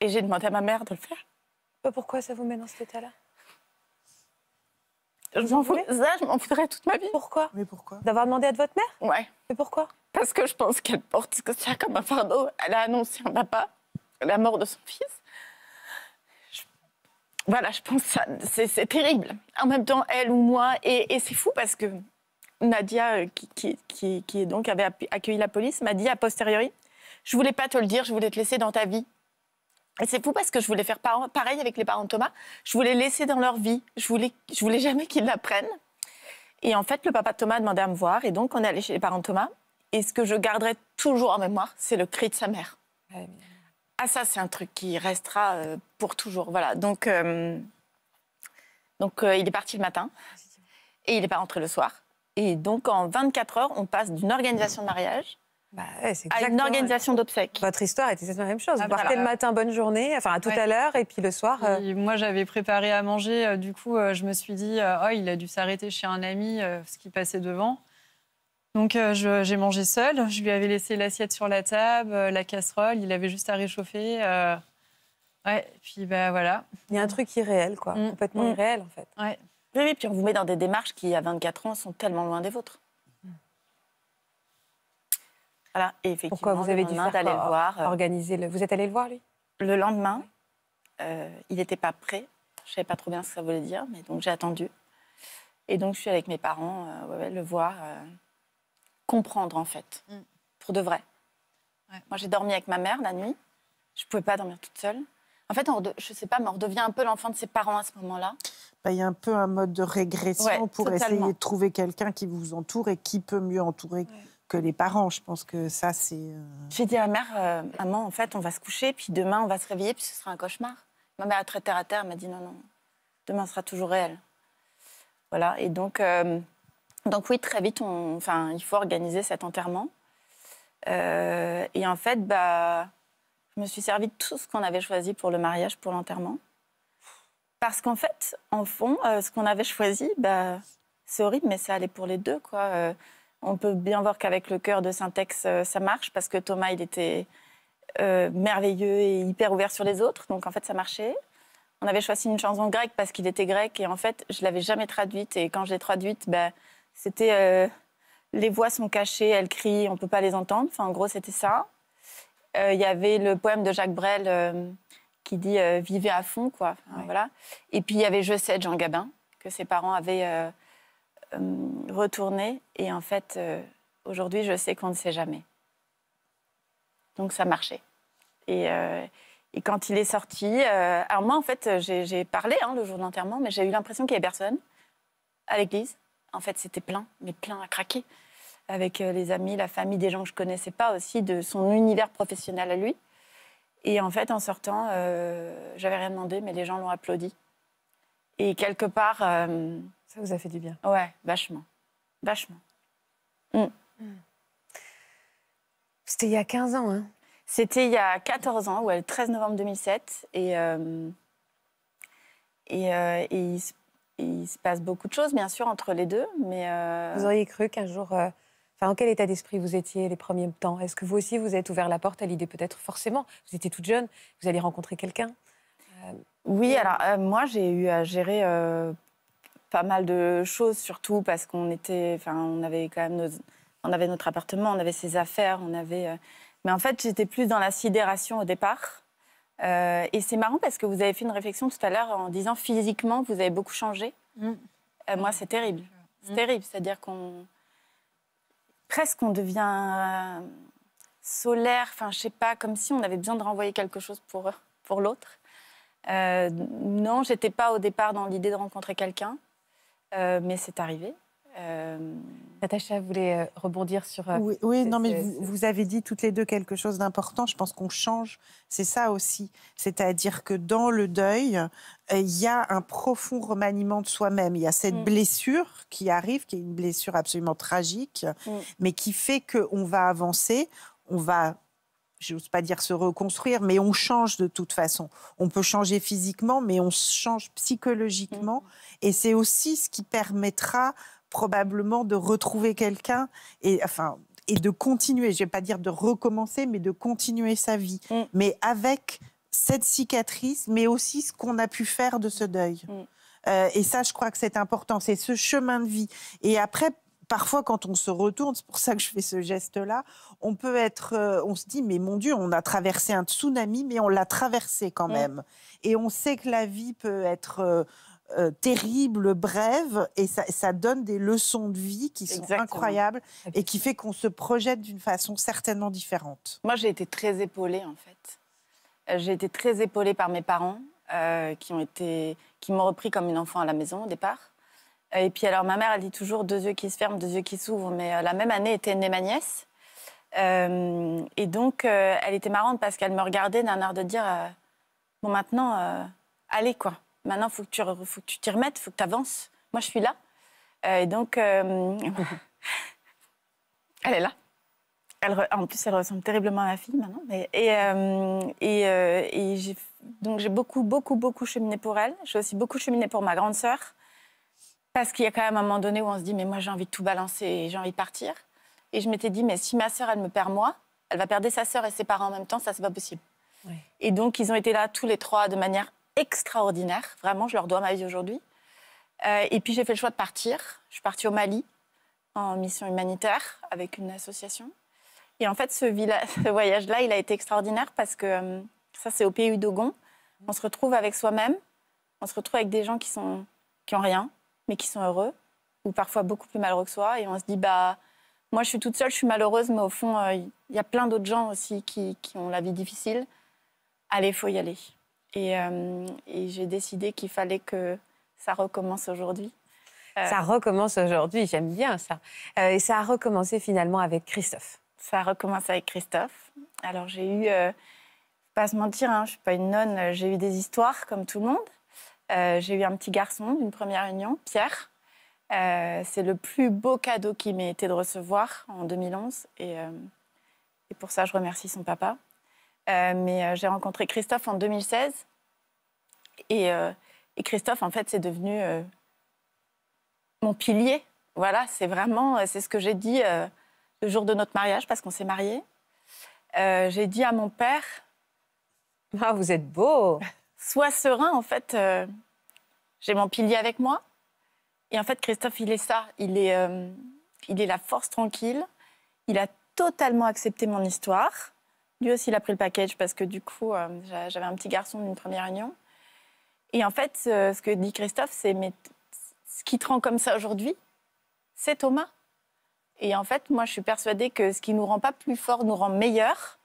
Et j'ai demandé à ma mère de le faire. Pourquoi ça vous met dans cet état-là ça, je m'en voudrais toute ma vie. Pourquoi Mais pourquoi D'avoir demandé à de votre mère Ouais. Mais pourquoi Parce que je pense qu'elle porte que ça comme un fardeau. Elle a annoncé à papa la mort de son fils. Voilà, je pense que c'est terrible. En même temps, elle ou moi, et, c'est fou parce que Nadia, euh, qui, qui, donc avait accueilli la police, m'a dit a posteriori, je voulais pas te le dire, je voulais te laisser dans ta vie. Et c'est fou parce que je voulais faire pareil avec les parents de Thomas. Je voulais laisser dans leur vie. Je voulais, je voulais jamais qu'ils l'apprennent. Et en fait, le papa de Thomas a demandé à me voir. Et donc, on est allé chez les parents de Thomas. Et ce que je garderai toujours en mémoire, c'est le cri de sa mère. Ah, ça, c'est un truc qui restera euh, pour toujours. Voilà. Donc, euh, donc euh, il est parti le matin. Et il n'est pas rentré le soir. Et donc, en 24 heures, on passe d'une organisation de mariage bah, à une organisation d'obsèques. Votre histoire était la même chose. Ah, vous partez le matin, bonne journée, enfin à tout à l'heure, et puis le soir. Euh, moi, j'avais préparé à manger. Euh, du coup, euh, je me suis dit, oh, il a dû s'arrêter chez un ami, ce qui passait devant. Donc, j'ai mangé seul. Je lui avais laissé l'assiette sur la table, la casserole. Il avait juste à réchauffer. Ouais, puis bah, voilà. Il y a un truc irréel, quoi. Mm. Complètement mm. irréel, en fait. Oui, puis on vous met dans des démarches qui, à 24 ans, sont tellement loin des vôtres. Voilà, et effectivement, Pourquoi vous avez dû faire d'aller le voir. Euh, organiser le... Vous êtes allé le voir, lui Le lendemain, euh, il n'était pas prêt. Je ne savais pas trop bien ce que ça voulait dire, mais donc j'ai attendu. Et donc je suis avec mes parents, euh, le voir, comprendre en fait, mm. pour de vrai. Moi j'ai dormi avec ma mère la nuit, je ne pouvais pas dormir toute seule. En fait, je ne sais pas, mais on redevient un peu l'enfant de ses parents à ce moment-là. Bah, il y a un peu un mode de régression pour essayer de trouver quelqu'un qui vous entoure et qui peut mieux entourer que les parents. Je pense que ça, c'est. Euh, J'ai dit à ma mère, euh, maman, en fait, on va se coucher, puis demain, on va se réveiller, puis ce sera un cauchemar. Ma mère, très terre à terre, m'a dit non, non, demain sera toujours réel. Voilà, et donc, euh, donc oui, très vite, enfin, il faut organiser cet enterrement. et en fait, bah, je me suis servi de tout ce qu'on avait choisi pour le mariage, pour l'enterrement. Parce qu'en fait, en fond, ce qu'on avait choisi, bah, c'est horrible, mais ça allait pour les deux, quoi on peut bien voir qu'avec le cœur de Syntex, euh, ça marche parce que Thomas, il était euh, merveilleux et hyper ouvert sur les autres. Donc en fait, ça marchait. On avait choisi une chanson grecque parce qu'il était grec et en fait, je l'avais jamais traduite. Et quand je l'ai traduite, bah, c'était euh, les voix sont cachées, elles crient, on ne peut pas les entendre. Enfin, en gros, c'était ça. Il y avait le poème de Jacques Brel qui dit vivez à fond, quoi. Voilà. Et puis il y avait Je sais Jean Gabin que ses parents avaient euh, retourner. Et en fait, euh, aujourd'hui, je sais qu'on ne sait jamais. Donc ça marchait. Et, euh, et, quand il est sorti, alors moi en fait j'ai parlé hein, le jour de l'enterrement, mais j'ai eu l'impression qu'il n'y avait personne à l'église. En fait c'était plein, mais plein à craquer, avec les amis, la famille, des gens que je connaissais pas aussi, de son univers professionnel à lui. Et en fait en sortant, j'avais rien demandé, mais les gens l'ont applaudi. Et quelque part, ça vous a fait du bien Ouais, vachement. Vachement. Mm. Mm. C'était il y a 15 ans, hein C'était il y a 14 ans, ou le 13 novembre 2007. Et, euh, et, euh, il, se, passe beaucoup de choses, bien sûr, entre les deux. Mais euh, Vous auriez cru qu'un jour... Enfin, en quel état d'esprit vous étiez les premiers temps Est-ce que vous aussi, vous êtes ouvert la porte à l'idée peut-être forcément Vous étiez toute jeune, vous allez rencontrer quelqu'un oui, alors moi j'ai eu à gérer pas mal de choses, surtout parce qu'on était, enfin, on avait quand même on avait notre appartement, on avait ses affaires, on avait. Euh, mais en fait, j'étais plus dans la sidération au départ. Euh, et c'est marrant parce que vous avez fait une réflexion tout à l'heure en disant physiquement, vous avez beaucoup changé. Mm. Euh, moi, c'est terrible. C'est mm. terrible. C'est-à-dire qu'on. Presque, on devient solaire, enfin, je sais pas, comme si on avait besoin de renvoyer quelque chose pour, pour l'autre. Euh, non, j'étais pas au départ dans l'idée de rencontrer quelqu'un. Euh, mais c'est arrivé. Euh... Natacha voulait euh, rebondir sur. Euh, oui, non, mais vous, avez dit toutes les deux quelque chose d'important. Je pense qu'on change. C'est ça aussi. C'est-à-dire que dans le deuil, il y a un profond remaniement de soi-même. Il y a cette mm. blessure qui arrive, qui est une blessure absolument tragique, mm. mais qui fait qu'on va avancer, on va j'ose pas dire se reconstruire, mais on change de toute façon. On peut changer physiquement, mais on change psychologiquement. Mm-hmm. Et c'est aussi ce qui permettra probablement de retrouver quelqu'un et enfin et de continuer. Je vais pas dire de recommencer, mais de continuer sa vie, mm. mais avec cette cicatrice, mais aussi ce qu'on a pu faire de ce deuil. Mm. Euh, et ça, je crois que c'est important. C'est ce chemin de vie. Et après, parfois, quand on se retourne, c'est pour ça que je fais ce geste-là, on peut être, euh, on se dit, mais mon Dieu, on a traversé un tsunami, mais on l'a traversé quand mm. même. Et on sait que la vie peut être euh, euh, terrible, brève, et ça, donne des leçons de vie qui sont incroyables et qui fait qu'on se projette d'une façon certainement différente. Moi, j'ai été très épaulée, en fait. J'ai été très épaulée par mes parents, qui qui m'ont repris comme une enfant à la maison au départ. Et puis alors ma mère, elle dit toujours deux yeux qui se ferment, deux yeux qui s'ouvrent, mais euh, la même année était née ma nièce. Euh, et donc euh, elle était marrante parce qu'elle me regardait d'un air de dire bon maintenant allez quoi, maintenant faut que tu faut que tu t'y remettes, faut que tu avances. Moi je suis là. et donc elle est là. en plus, elle ressemble terriblement à ma fille maintenant. et, et donc j'ai beaucoup, beaucoup, beaucoup cheminé pour elle. J'ai aussi beaucoup cheminé pour ma grande sœur. Parce qu'il y a quand même un moment donné où on se dit, mais moi j'ai envie de tout balancer et j'ai envie de partir. Et je m'étais dit, mais si ma sœur, elle me perd moi, elle va perdre sa sœur et ses parents en même temps, ça, c'est pas possible. Et donc, ils ont été là tous les trois de manière extraordinaire. Vraiment, je leur dois ma vie aujourd'hui. Euh, et puis, j'ai fait le choix de partir. Je suis partie au Mali en mission humanitaire avec une association. Et en fait, ce, ce voyage-là, il a été extraordinaire parce que euh, ça, c'est au pays d'Ogon. On se retrouve avec soi-même, on se retrouve avec des gens qui sont qui ont rien, mais qui sont heureux, ou parfois beaucoup plus malheureux que soi. Et on se dit, bah, moi, je suis toute seule, je suis malheureuse, mais au fond, euh, il y a plein d'autres gens aussi qui, qui, ont la vie difficile. Allez, il faut y aller. Euh, et, j'ai décidé qu'il fallait que ça recommence aujourd'hui. Euh, ça recommence aujourd'hui, j'aime bien ça. et ça a recommencé finalement avec Christophe. Ça a recommencé avec Christophe. Alors j'ai eu, pas se mentir, hein, je ne suis pas une nonne, j'ai eu des histoires comme tout le monde. Euh, j'ai eu un petit garçon d'une première union, Pierre. Euh, c'est le plus beau cadeau qui m'ait été de recevoir en 2011. Euh, et, pour ça, je remercie son papa. mais j'ai rencontré Christophe en 2016. Et, et Christophe, en fait, c'est devenu mon pilier. Voilà, c'est vraiment, c'est ce que j'ai dit le jour de notre mariage, parce qu'on s'est mariés. j'ai dit à mon père... Ah, vous êtes beau sois serein, en fait, euh, j'ai mon pilier avec moi. Et en fait, Christophe, il est ça. Euh, il est, la force tranquille. Il a totalement accepté mon histoire. Lui aussi, il a pris le package parce que du coup, euh, j'avais un petit garçon d'une première union. Et en fait, ce que dit Christophe, c'est mais ce qui te rend comme ça aujourd'hui, c'est Thomas. Et en fait, moi, je suis persuadée que ce qui nous rend pas plus fort nous rend meilleur.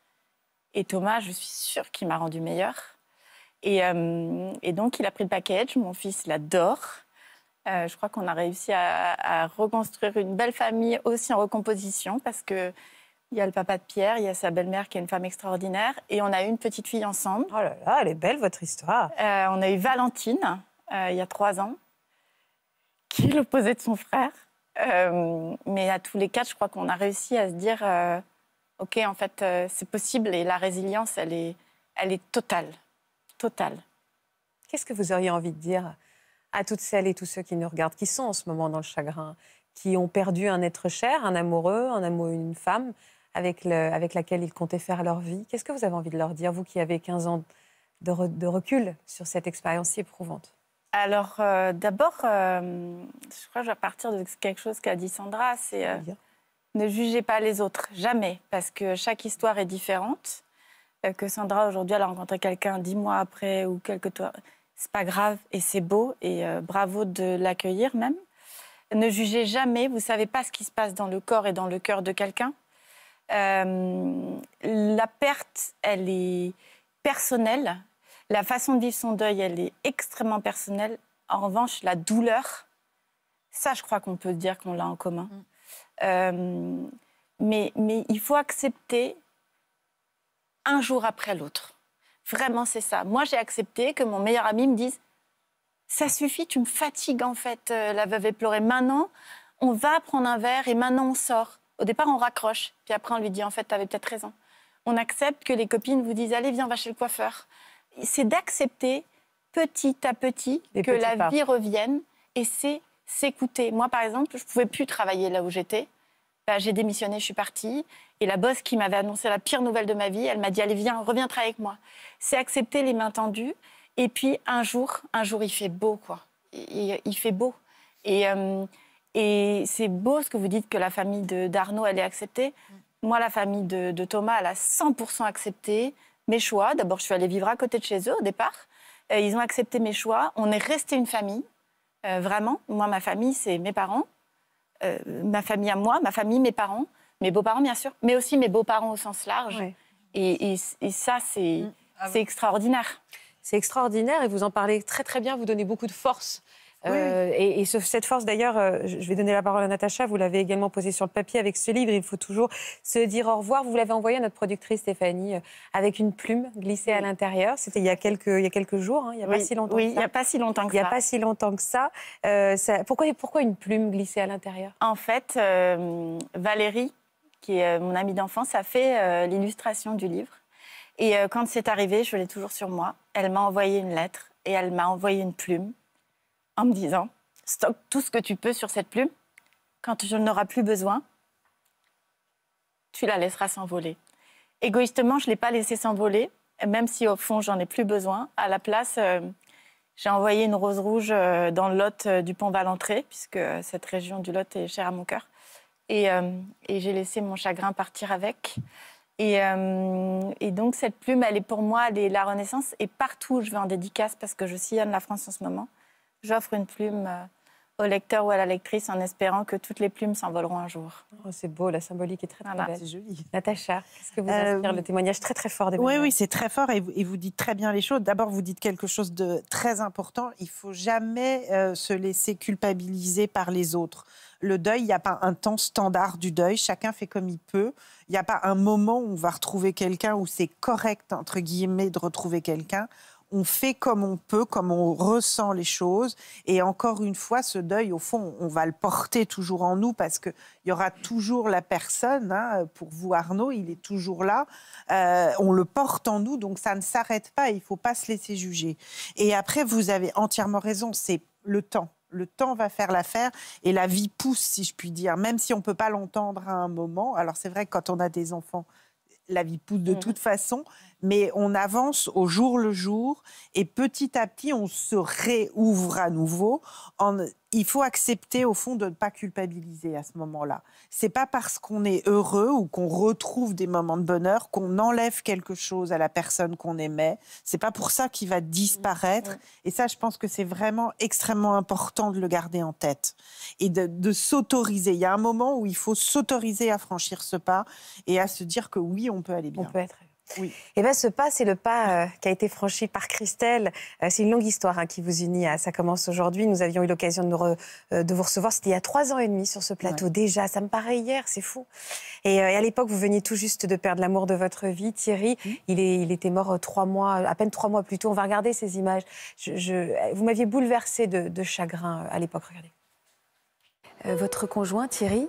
Et Thomas, je suis sûre qu'il m'a rendu meilleure. Euh, et, donc, il a pris le package. Mon fils l'adore. Euh, je crois qu'on a réussi à, reconstruire une belle famille aussi en recomposition parce que il y a le papa de Pierre, il y a sa belle-mère qui est une femme extraordinaire et on a eu une petite fille ensemble. Oh là là, elle est belle votre histoire. Euh, on a eu Valentine il y a trois ans, qui est l'opposé de son frère. mais à tous les quatre, je crois qu'on a réussi à se dire, ok, en fait, c'est possible et la résilience, elle est, elle est totale total Qu'est-ce que vous auriez envie de dire à toutes celles et tous ceux qui nous regardent, qui sont en ce moment dans le chagrin, qui ont perdu un être cher, un amoureux, un amour, une femme avec, avec laquelle ils comptaient faire leur vie Qu'est-ce que vous avez envie de leur dire, vous qui avez 15 ans de, recul sur cette expérience si éprouvante alors, euh, d'abord, euh, je crois que je vais partir de quelque chose qu'a dit Sandra, c'est euh, ne jugez pas les autres, jamais, parce que chaque histoire est différente. Euh, que Sandra aujourd'hui elle a rencontré quelqu'un dix mois après ou quelques temps, C'est pas grave et c'est beau et euh, bravo de l'accueillir même. Ne jugez jamais, vous savez pas ce qui se passe dans le corps et dans le cœur de quelqu'un. Euh, la perte, elle est personnelle. La façon de vivre son deuil, elle est extrêmement personnelle. En revanche, la douleur, ça, je crois qu'on peut dire qu'on l'a en commun. Mm. mais il faut accepter un jour après l'autre. Vraiment, c'est ça. Moi, j'ai accepté que mon meilleur ami me dise Ça suffit, tu me fatigues en fait, euh, la veuve est pleurée. Maintenant, on va prendre un verre et maintenant on sort. Au départ, on raccroche, puis après, on lui dit En fait, tu avais peut-être raison. On accepte que les copines vous disent Allez, viens, va chez le coiffeur. C'est d'accepter petit à petit que la vie revienne et c'est s'écouter. Moi, par exemple, je pouvais plus travailler là où j'étais. Bah, j'ai démissionné, je suis partie. Et la boss qui m'avait annoncé la pire nouvelle de ma vie, elle m'a dit allez viens, reviens travailler avec moi. C'est accepter les mains tendues. Et puis un jour, un jour il fait beau quoi. Il, il fait beau. Et, euh, et c'est beau ce que vous dites que la famille d'Arnaud elle est acceptée. Moi la famille de, Thomas elle a 100% accepté mes choix. D'abord je suis allée vivre à côté de chez eux au départ. Euh, ils ont accepté mes choix. On est resté une famille. Euh, vraiment, moi, ma famille, c'est mes parents, ma famille à moi, ma famille, mes parents. Mes beaux-parents, bien sûr, mais aussi mes beaux-parents au sens large. Et, ça, c'est mm. ah extraordinaire. C'est extraordinaire et vous en parlez très très bien, vous donnez beaucoup de force. Euh, et, cette force, d'ailleurs, euh, je vais donner la parole à Natacha, vous l'avez également posée sur le papier avec ce livre, il faut toujours se dire au revoir. Vous l'avez envoyé à notre productrice Stéphanie euh, avec une plume glissée à l'intérieur. C'était il, y a quelques, il quelques jours, hein, il n'y a, pas si longtemps que ça. Il n'y a pas si longtemps que ça. pourquoi une plume glissée à l'intérieur En fait, Valérie, qui est euh, mon amie d'enfance, a fait euh, l'illustration du livre. Et euh, quand c'est arrivé, je l'ai toujours sur moi. Elle m'a envoyé une lettre et elle m'a envoyé une plume en me disant Stock tout ce que tu peux sur cette plume. Quand je auras plus besoin, tu la laisseras s'envoler. Égoïstement, je ne l'ai pas laissée s'envoler, même si au fond, j'en ai plus besoin. À la place, j'ai envoyé une rose rouge dans le lot du pont Valentré, puisque cette région du Lot est chère à mon cœur. Euh, et, j'ai laissé mon chagrin partir avec. Et, euh, donc cette plume, elle est pour moi, la Renaissance. Et partout où je vais en dédicace, parce que je sillonne la France en ce moment, j'offre une plume euh, au lecteur ou à la lectrice en espérant que toutes les plumes s'envoleront un jour. Oh, c'est beau, la symbolique est très, très belle. C'est Natacha, qu'est-ce que vous euh, inspire le témoignage très très fort Oui, oui, c'est très fort et vous, dites très bien les choses. D'abord, vous dites quelque chose de très important. Il faut jamais euh, se laisser culpabiliser par les autres. Le deuil, il n'y a pas un temps standard du deuil. Chacun fait comme il peut. Il n'y a pas un moment où on va retrouver quelqu'un où c'est correct, entre guillemets, de retrouver quelqu'un on fait comme on peut, comme on ressent les choses. Et encore une fois, ce deuil, au fond, on va le porter toujours en nous parce qu'il y aura toujours la personne. Hein, pour vous, Arnaud, il est toujours là. Euh, on le porte en nous, donc ça ne s'arrête pas. Il ne faut pas se laisser juger. Et après, vous avez entièrement raison, c'est le temps. Le temps va faire l'affaire et la vie pousse, si je puis dire, même si on ne peut pas l'entendre à un moment. Alors c'est vrai quand on a des enfants, la vie pousse de mmh toute façon, mais on avance au jour le jour et petit à petit, on se réouvre à nouveau en il faut accepter au fond de ne pas culpabiliser à ce moment-là. C'est pas parce qu'on est heureux ou qu'on retrouve des moments de bonheur qu'on enlève quelque chose à la personne qu'on aimait. C'est pas pour ça qu'il va mmh, disparaître. Et ça, je pense que c'est vraiment extrêmement important de le garder en tête et de, s'autoriser. Il y a un moment où il faut s'autoriser à franchir ce pas et à se dire que oui, on peut aller bien. Oui. Et eh bien, ce pas, c'est le pas euh, qui a été franchi par Christelle. Euh, c'est une longue histoire hein, qui vous unit. ça commence aujourd'hui. Nous avions eu l'occasion euh, de, vous recevoir. C'était il y a trois ans et demi sur ce plateau déjà. Ça me paraît hier, c'est fou. Et, à l'époque, vous veniez tout juste de perdre l'amour de votre vie. Thierry, mmh. il, était mort trois mois, à peine trois mois plus tôt. On va regarder ces images. vous m'aviez bouleversé de, de, chagrin à l'époque. Regardez. votre conjoint, Thierry,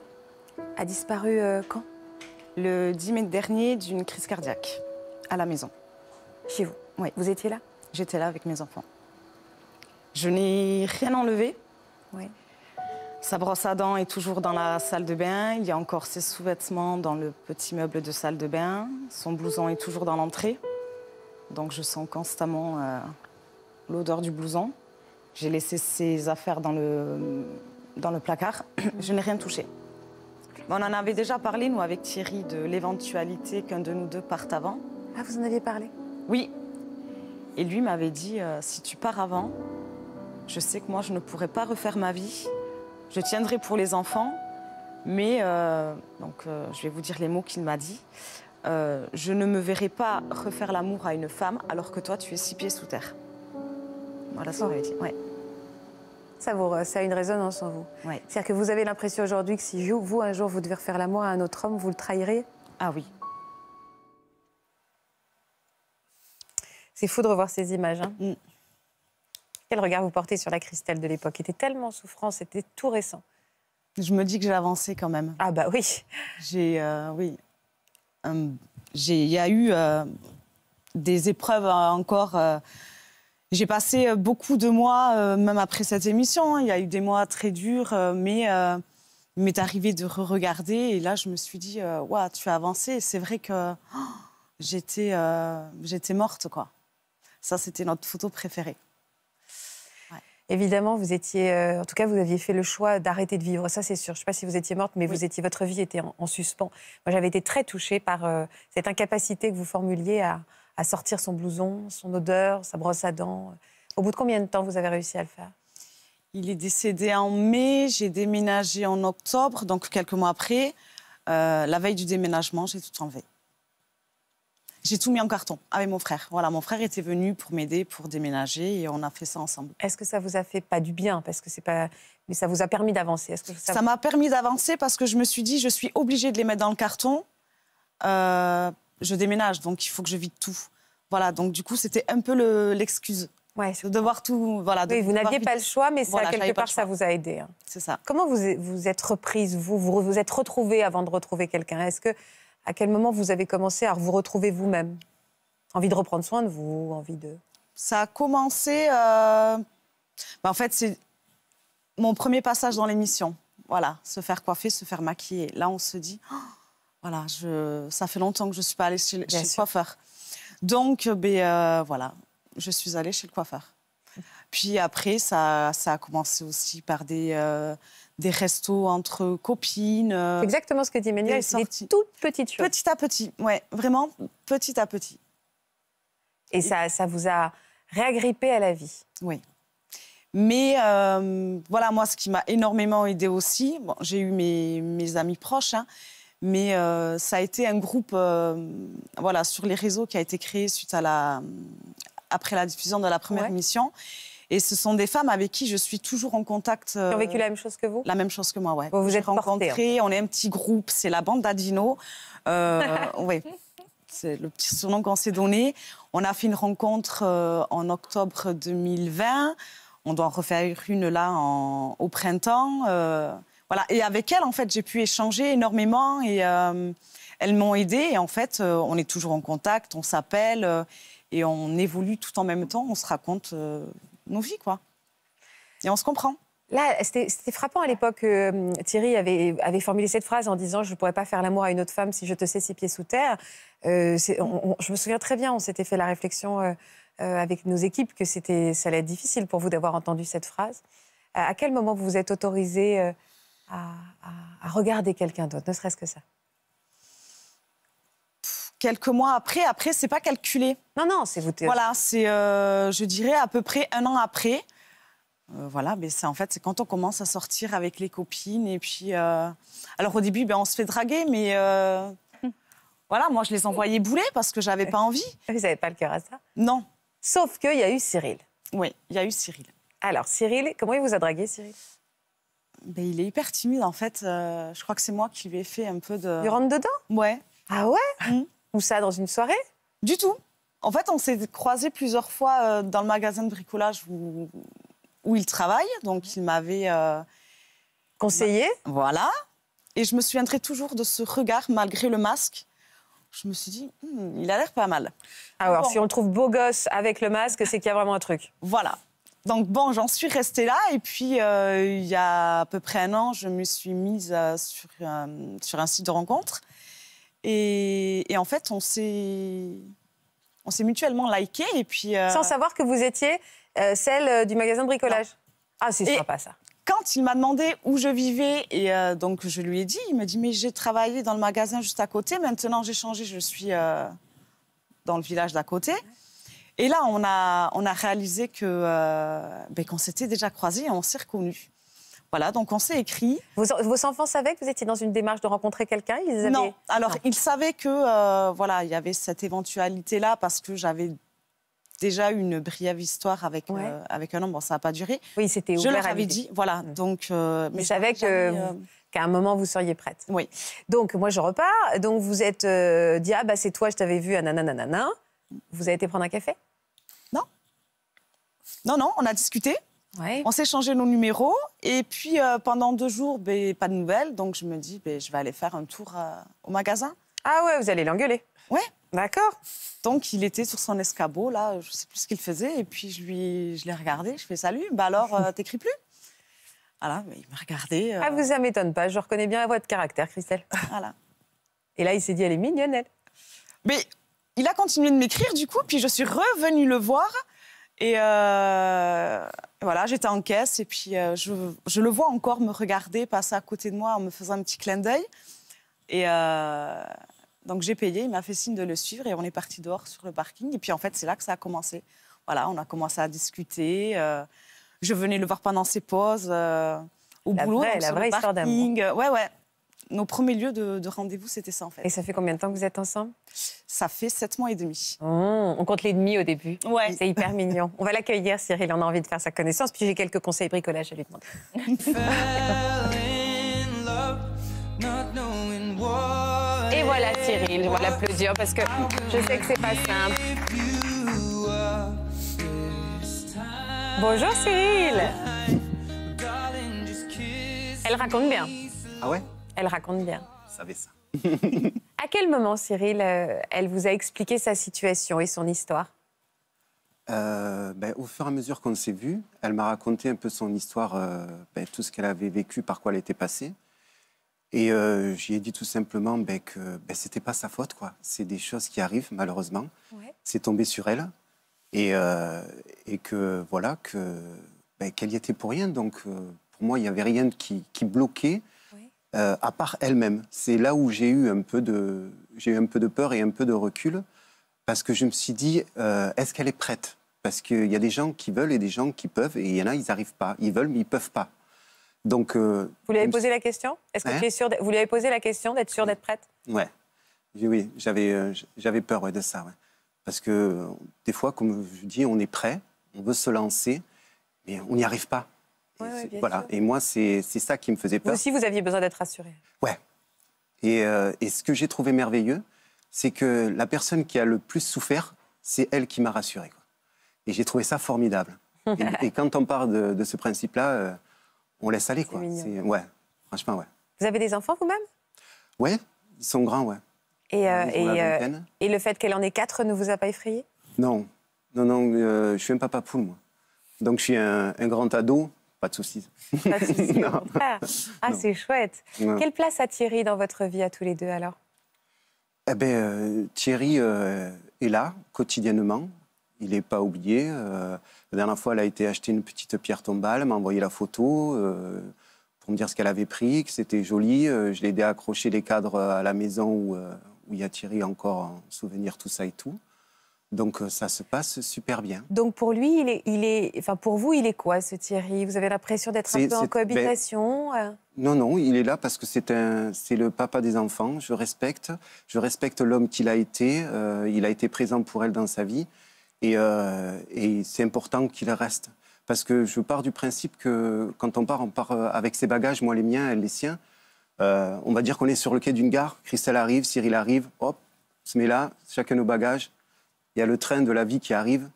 a disparu quand le 10 mai dernier d'une crise cardiaque à la maison. Chez vous Oui. Vous étiez là J'étais là avec mes enfants. Je n'ai rien enlevé. Oui. Sa brosse à dents est toujours dans la salle de bain. Il y a encore ses sous-vêtements dans le petit meuble de salle de bain. Son blouson est toujours dans l'entrée. Donc je sens constamment euh, l'odeur du blouson. J'ai laissé ses affaires dans le, dans le placard. je n'ai rien touché. On en avait déjà parlé, nous, avec Thierry, de l'éventualité qu'un de nous deux parte avant. Ah, vous en aviez parlé Oui. Et lui m'avait dit, euh, si tu pars avant, je sais que moi, je ne pourrai pas refaire ma vie. Je tiendrai pour les enfants, mais euh, donc euh, je vais vous dire les mots qu'il m'a dit. je ne me verrai pas refaire l'amour à une femme alors que toi, tu es six pieds sous terre. Voilà ce qu'il m'avait dit. Ouais. Ça, a une résonance en vous. Ouais. C'est-à-dire que vous avez l'impression aujourd'hui que si vous, un jour, vous devez refaire l'amour à un autre homme, vous le trahirez Ah oui, C'est fou de revoir ces images. Hein. Mm. Quel regard vous portez sur la Christelle de l'époque Elle était tellement souffrante, c'était tout récent. Je me dis que j'ai avancé quand même. Ah bah oui. J'ai euh, oui. Hum, il y a eu euh, des épreuves euh, encore. j'ai passé beaucoup de mois, même après cette émission. Hein. Il y a eu des mois très durs, mais il m'est arrivé de re-regarder et là je me suis dit tu as avancé. C'est vrai que oh, j'étais j'étais morte quoi. Ça, c'était notre photo préférée. Évidemment, vous étiez, euh, en tout cas, vous aviez fait le choix d'arrêter de vivre. Ça, c'est sûr. Je ne sais pas si vous étiez morte, mais vous étiez, votre vie était en, suspens. Moi, j'avais été très touchée par euh, cette incapacité que vous formuliez à, sortir son blouson, son odeur, sa brosse à dents. Au bout de combien de temps vous avez réussi à le faire il est décédé en mai, j'ai déménagé en octobre, donc quelques mois après. Euh, la veille du déménagement, j'ai tout enlevé. J'ai tout mis en carton avec mon frère. Voilà, mon frère était venu pour m'aider pour déménager et on a fait ça ensemble. Est-ce que ça vous a fait pas du bien parce que c'est pas mais ça vous a permis d'avancer que ça m'a permis d'avancer parce que je me suis dit je suis obligée de les mettre dans le carton. Euh, je déménage donc il faut que je vide tout. Voilà, donc du coup c'était un peu l'excuse. Ouais, de voir tout voilà. vous n'aviez pas le choix mais ça quelque part ça vous a aidé. Hein. C'est ça. Comment vous vous êtes reprise vous vous vous êtes retrouvée avant de retrouver quelqu'un Est-ce que à quel moment vous avez commencé à vous retrouver vous-même Envie de reprendre soin de vous Envie de... Ça a commencé... Euh, bah, en fait, c'est mon premier passage dans l'émission. Voilà, se faire coiffer, se faire maquiller. Là, on se dit, oh, voilà, je... ça fait longtemps que je ne suis pas allée chez, le coiffeur. Donc, euh, ben, euh, voilà, je suis allée chez le coiffeur. Puis après, ça, ça a commencé aussi par des, des restos entre copines. Euh, exactement ce que dit Emmanuel, c'est des toutes petites choses. Petit à petit, ouais, vraiment petit à petit. Et, ça, ça vous a réagrippé à la vie. Oui. Mais euh, voilà, moi, ce qui m'a énormément aidé aussi, bon, j'ai eu mes, amis proches, hein, mais euh, ça a été un groupe voilà, sur les réseaux qui a été créé suite à la, après la diffusion de la première émission. Et ce sont des femmes avec qui je suis toujours en contact. qui ont euh, vécu la même chose que vous La même chose que moi, oui. Vous vous êtes rencontrées on est un petit groupe, c'est la bande d'Adino. Euh, oui, c'est le petit surnom qu'on s'est donné. On a fait une rencontre euh, en octobre 2020. On doit en refaire une là au printemps. voilà. Et avec elles, en fait, j'ai pu échanger énormément et elles m'ont aidée. Et en fait, on est toujours en contact, on s'appelle et on évolue tout en même temps. On se raconte on vit, quoi. Et on se comprend. Là, c'était frappant à l'époque. Euh, Thierry avait, avait, formulé cette phrase en disant Je ne pourrais pas faire l'amour à une autre femme si je te sais six pieds sous terre. Euh, je me souviens très bien, on s'était fait la réflexion euh, avec nos équipes que ça allait être difficile pour vous d'avoir entendu cette phrase. À, quel moment vous vous êtes autorisé à, regarder quelqu'un d'autre, ne serait-ce que ça quelques mois après. Après, c'est pas calculé. Non, non, c'est vous. Voilà, c'est, euh, je dirais, à peu près un an après. Euh, voilà, mais c'est en fait, c'est quand on commence à sortir avec les copines et puis. Euh, alors au début, ben, on se fait draguer, mais voilà, moi je les envoyais bouler parce que j'avais pas envie. Vous n'avez pas le cœur à ça Non. Sauf qu'il y a eu Cyril. Oui, il y a eu Cyril. Alors Cyril, comment il vous a dragué, Cyril ben, il est hyper timide en fait. je crois que c'est moi qui lui ai fait un peu de. Il rentre dedans Ouais. Ah ouais mmh. Ou ça, dans une soirée Du tout. En fait, on s'est croisés plusieurs fois euh, dans le magasin de bricolage où, il travaille. Donc, il m'avait euh, conseillé. Bah, voilà. Et je me souviendrai toujours de ce regard, malgré le masque. Je me suis dit, hmm, il a l'air pas mal. Ah alors, si on le trouve beau gosse avec le masque, c'est qu'il y a vraiment un truc. Voilà. Donc, bon, j'en suis restée là. Et puis, euh, il y a à peu près un an, je me suis mise sur, sur un site de rencontre. Et, en fait, on s'est on s'est mutuellement liké et puis euh, sans savoir que vous étiez euh, celle euh, du magasin de bricolage. Ah, c'est pas ça. Quand il m'a demandé où je vivais et donc je lui ai dit, il m'a dit mais j'ai travaillé dans le magasin juste à côté. Maintenant j'ai changé, je suis dans le village d'à côté. Et là on a on a réalisé que ben, qu'on s'était déjà croisés et on s'est reconnus. Voilà, donc on s'est écrit. Vos, enfants savaient que vous étiez dans une démarche de rencontrer quelqu'un ils Non, alors ils savaient que euh, voilà, il y avait cette éventualité-là parce que j'avais déjà eu une brève histoire avec euh, avec un homme. Bon, ça n'a pas duré. Oui, c'était ouvert. Mm. Euh, je leur avais dit, voilà. Donc, mais ils savaient qu'à un moment vous seriez prête. Oui. Donc moi je repars. Donc vous êtes dit ah bah c'est toi, je t'avais vu, nanana. Vous avez été prendre un café Non. Non, non, on a discuté. On s'est changé nos numéros. Et puis, euh, pendant deux jours, ben, pas de nouvelles. Donc, je me dis, ben, je vais aller faire un tour euh, au magasin. Ah ouais, vous allez l'engueuler Ouais. D'accord. Donc, il était sur son escabeau, là, je sais plus ce qu'il faisait. Et puis, je, lui, je l'ai regardé, je lui fais salut. Bah alors, euh, t'écris plus Voilà, mais il m'a regardé. Ah, vous, ça m'étonne pas. Je reconnais bien votre caractère, Christelle. voilà. Et là, il s'est dit, elle est mignonne, Mais il a continué de m'écrire, du coup. Puis, je suis revenue le voir. Et euh, voilà, j'étais en caisse et puis euh, je, le vois encore me regarder, passer à côté de moi en me faisant un petit clin d'œil. Et euh, donc j'ai payé, il m'a fait signe de le suivre et on est parti dehors sur le parking. Et puis en fait, c'est là que ça a commencé. Voilà, on a commencé à discuter. je venais le voir pendant ses pauses au boulot, la vraie histoire d'amour. ouais, ouais nos premiers lieux de, rendez-vous, c'était ça, en fait. Et ça fait combien de temps que vous êtes ensemble Ça fait sept mois et demi. Mmh, on compte les demi au début. Ouais. C'est hyper mignon. On va l'accueillir, Cyril. On a envie de faire sa connaissance. Puis j'ai quelques conseils bricolage à lui demander. et voilà, Cyril. Je vois l'applaudir parce que je sais que c'est pas simple. Bonjour, Cyril. Elle raconte bien. Ah ouais elle raconte bien. Vous savez ça. à quel moment, Cyril, euh, elle vous a expliqué sa situation et son histoire euh, ben, au fur et à mesure qu'on s'est vu, elle m'a raconté un peu son histoire, euh, ben, tout ce qu'elle avait vécu, par quoi elle était passée. Et euh, j'y ai dit tout simplement ben, que ce n'était pas sa faute, quoi. C'est des choses qui arrivent, malheureusement. C'est tombé sur elle. Et, et que, voilà, qu'elle y était pour rien. Donc, pour moi, il n'y avait rien qui, qui bloquait. Euh, à part elle-même. C'est là où j'ai eu un peu de eu un peu de peur et un peu de recul parce que je me suis dit euh, est-ce qu'elle est prête Parce qu'il y a des gens qui veulent et des gens qui peuvent et il y en a ils n'arrivent pas. Ils veulent mais ils ne peuvent pas. Donc euh, vous lui avez posé la question Est-ce que hein? tu es sûr Vous lui avez posé la question d'être sûr d'être prête Ouais. Oui, j'avais peur de ça. Parce que des fois, comme je dis, on est prêt, on veut se lancer, mais on n'y arrive pas voilà. et moi, c'est ça qui me faisait peur. Vous aussi, vous aviez besoin d'être rassuré. Ouais. Euh, et, ce que j'ai trouvé merveilleux, c'est que la personne qui a le plus souffert, c'est elle qui m'a rassuré. Et j'ai trouvé ça formidable. et, quand on part de, ce principe-là, euh, on laisse aller. Quoi. Ouais, franchement, ouais. Vous avez des enfants vous-même Ouais, ils sont grands, ouais. Euh, et, le fait qu'elle en ait quatre ne vous a pas effrayé Non, non, non, je suis un papa poule, moi. Donc je suis un grand ado, pas de soucis. Pas Ah, c'est chouette. Quelle place a Thierry dans votre vie à tous les deux alors Eh ben, euh, Thierry euh, est là quotidiennement. Il n'est pas oublié. Euh, la dernière fois, elle a été acheter une petite pierre tombale, m'a envoyé la photo pour me dire ce qu'elle avait pris, que c'était joli. je l'ai aidé à accrocher les cadres à la maison où, où il y a Thierry encore en souvenir, tout ça et tout. Donc euh, ça se passe super bien. Donc pour lui, il est, enfin pour vous, il est quoi ce Thierry Vous avez l'impression d'être un peu en ben cohabitation euh Non, non, il est là parce que c'est c'est le papa des enfants. Je respecte, je respecte l'homme qu'il a été. Euh, il a été présent pour elle dans sa vie, et, c'est important qu'il reste parce que je pars du principe que quand on part, on part avec ses bagages, moi les miens, elle les siens. on va dire qu'on est sur le quai d'une gare, Christelle arrive, Cyril arrive, hop, se met là, chacun nos bagages, il y a le train de la vie qui arrive,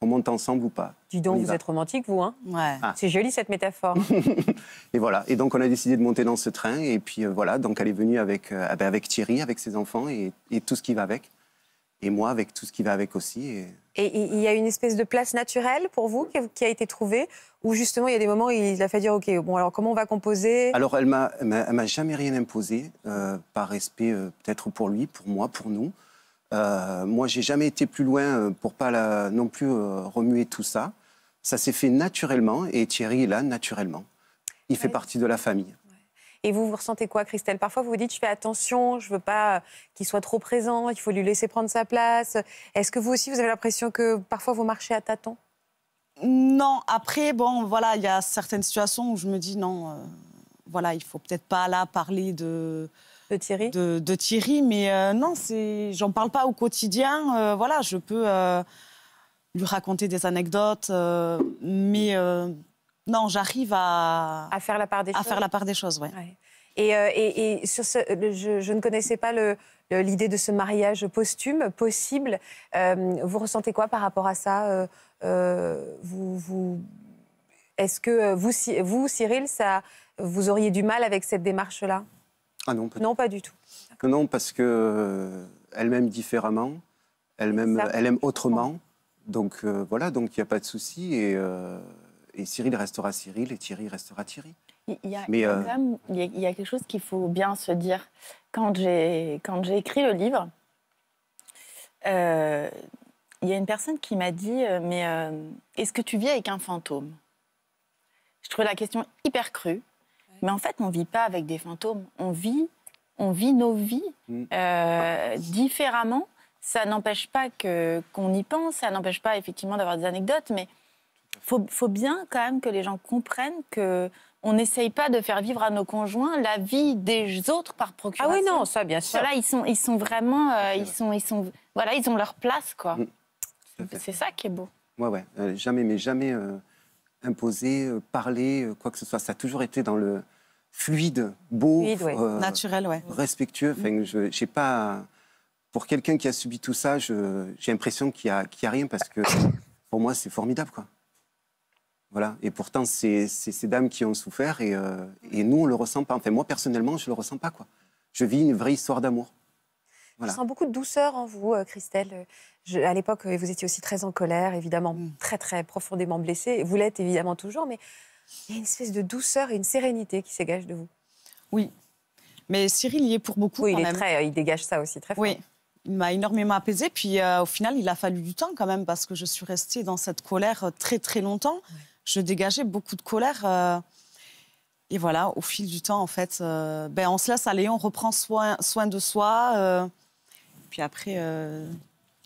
on monte ensemble ou pas. Dis donc, vous êtes romantique, vous, hein ouais. Ah. C'est joli cette métaphore. et voilà. Et donc, on a décidé de monter dans ce train. Et puis, euh, voilà. Donc, elle est venue avec, euh, ah ben, avec Thierry, avec ses enfants et, tout ce qui va avec. Et moi, avec tout ce qui va avec aussi. Et... il y a une espèce de place naturelle pour vous qui a été trouvée, où justement, il y a des moments où il a fait dire OK, bon, alors comment on va composer Alors, elle m'a, m'a jamais rien imposé, euh, par respect peut-être pour lui, pour moi, pour nous. Euh, moi, j'ai jamais été plus loin euh, pour pas non plus euh, remuer tout ça. Ça s'est fait naturellement et Thierry est là naturellement. Il fait partie de la famille. Et vous, vous ressentez quoi, Christelle Parfois, vous vous dites, je fais attention, je ne veux pas qu'il soit trop présent, il faut lui laisser prendre sa place. Est-ce que vous aussi, vous avez l'impression que parfois vous marchez à tâtons Non, après, bon, voilà, il y a certaines situations où je me dis, non, il voilà, il faut peut-être pas là parler de de Thierry de, Thierry, mais euh, non, c'est, j'en parle pas au quotidien. Euh, voilà, je peux euh, lui raconter des anecdotes, mais non, j'arrive à faire la part des choses. ouais. Et, sur ce, je, ne connaissais pas l'idée de ce mariage posthume possible. vous ressentez quoi par rapport à ça vous... Est-ce que vous, vous, Cyril, ça, vous auriez du mal avec cette démarche-là ah non, pas, non, pas du tout. Non, parce que euh, elle m'aime différemment, elle elle aime autrement. Donc euh, voilà, donc il n'y a pas de souci euh, et, Cyril restera Cyril et Thierry restera Thierry. Il y a, Mais, il y quelque chose qu'il faut bien se dire. Quand j'ai, quand j'ai écrit le livre, il y a une personne qui m'a dit Mais est-ce que tu vis avec un fantôme Je trouvais la question hyper crue. Mais en fait, on ne vit pas avec des fantômes. On vit, on vit nos vies mm. euh, différemment. Ça n'empêche pas qu'on y pense. Ça n'empêche pas effectivement d'avoir des anecdotes, mais faut, faut bien quand même que les gens comprennent que on n'essaye pas de faire vivre à nos conjoints la vie des autres par procuration. Ah oui, non, ça, bien sûr. ils sont, ils sont vraiment, euh, ils sont, ils sont, voilà, ils ont leur place, quoi. Mm. C'est ça qui est beau. Ouais, ouais. Euh, jamais, mais jamais imposer, parler, quoi que ce soit. Ça a toujours été dans le, fluide, beau, euh, naturel, respectueux. Mm. Enfin, je j'ai pas. Pour quelqu'un qui a subi tout ça, j'ai l'impression qu'il n'y a, a rien parce que pour moi, c'est formidable, quoi. Voilà. Et pourtant, c'est, ces dames qui ont souffert et, euh, et nous, on le ressent pas. Enfin, moi, personnellement, je le ressens pas, quoi. Je vis une vraie histoire d'amour. Je sens beaucoup de douceur en vous, euh, Christelle. Je, à l'époque, vous étiez aussi très en colère, évidemment, mm. très, très profondément blessée. Vous l'êtes évidemment toujours, mais il y a une espèce de douceur et une sérénité qui s'égage de vous. Oui. Mais Cyril y est pour beaucoup. Oui, il, est Très, il dégage ça aussi très fort. Oui, il m'a énormément apaisé. Puis euh, au final, il a fallu du temps quand même parce que je suis restée dans cette colère euh, très très longtemps. Je dégageais beaucoup de colère. Euh, et voilà, au fil du temps, en fait, ben, on se laisse aller, on reprend soin, soin de soi. puis après,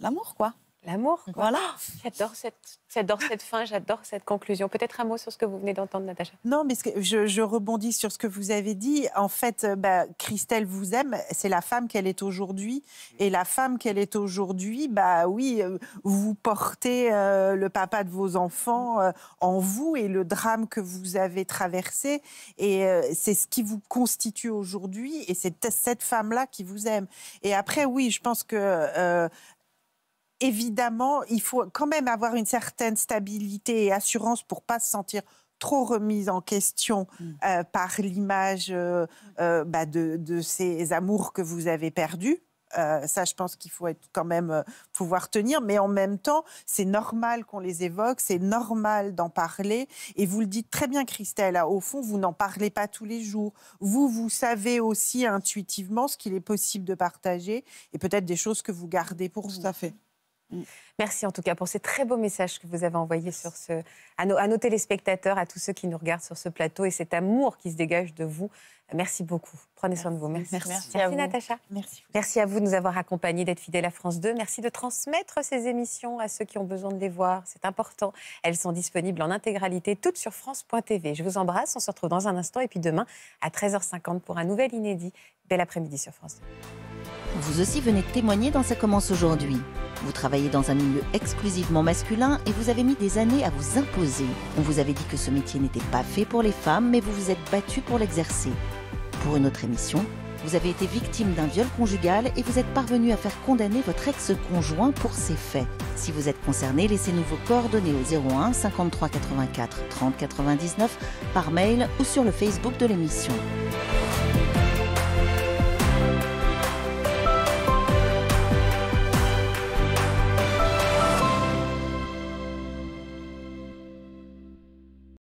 l'amour, quoi. L'amour. Voilà. J'adore cette, cette fin, j'adore cette conclusion. Peut-être un mot sur ce que vous venez d'entendre, Natacha. Non, mais je, rebondis sur ce que vous avez dit. En fait, euh, bah, Christelle vous aime. C'est la femme qu'elle est aujourd'hui, et la femme qu'elle est aujourd'hui, bah oui, euh, vous portez euh, le papa de vos enfants en vous et le drame que vous avez traversé, et c'est ce qui vous constitue aujourd'hui, et c'est cette femme-là qui vous aime. Et après, oui, je pense que évidemment, il faut quand même avoir une certaine stabilité et assurance pour pas se sentir trop remise en question mmh. euh, par l'image euh, euh, bah, de, ces amours que vous avez perdus. ça, je pense qu'il faut quand même pouvoir tenir, mais en même temps, c'est normal qu'on les évoque, c'est normal d'en parler. Et vous le dites très bien, Christelle, hein, au fond, vous n'en parlez pas tous les jours. Vous, vous savez aussi intuitivement ce qu'il est possible de partager et peut-être des choses que vous gardez pour vous. Tout à fait. Mm. Merci en tout cas pour ces très beaux messages que vous avez envoyés sur ce, à, nos, à nos téléspectateurs, à tous ceux qui nous regardent sur ce plateau et cet amour qui se dégage de vous Merci beaucoup. Prenez soin de vous. Merci. Merci, merci à Natacha. Merci. Merci à vous de nous avoir accompagnés, d'être fidèles à France 2. Merci de transmettre ces émissions à ceux qui ont besoin de les voir. C'est important. Elles sont disponibles en intégralité, toutes sur France.tv. Je vous embrasse. On se retrouve dans un instant. Et puis demain, à 13h50 pour un nouvel inédit. Bel après-midi sur France 2. Vous aussi venez témoigner dans Ça commence aujourd'hui. Vous travaillez dans un milieu exclusivement masculin et vous avez mis des années à vous imposer. On vous avait dit que ce métier n'était pas fait pour les femmes, mais vous vous êtes battu pour l'exercer. Pour une autre émission, vous avez été victime d'un viol conjugal et vous êtes parvenu à faire condamner votre ex-conjoint pour ces faits. Si vous êtes concerné, laissez-nous vos coordonnées au 01 53 84 30 99 par mail ou sur le Facebook de l'émission.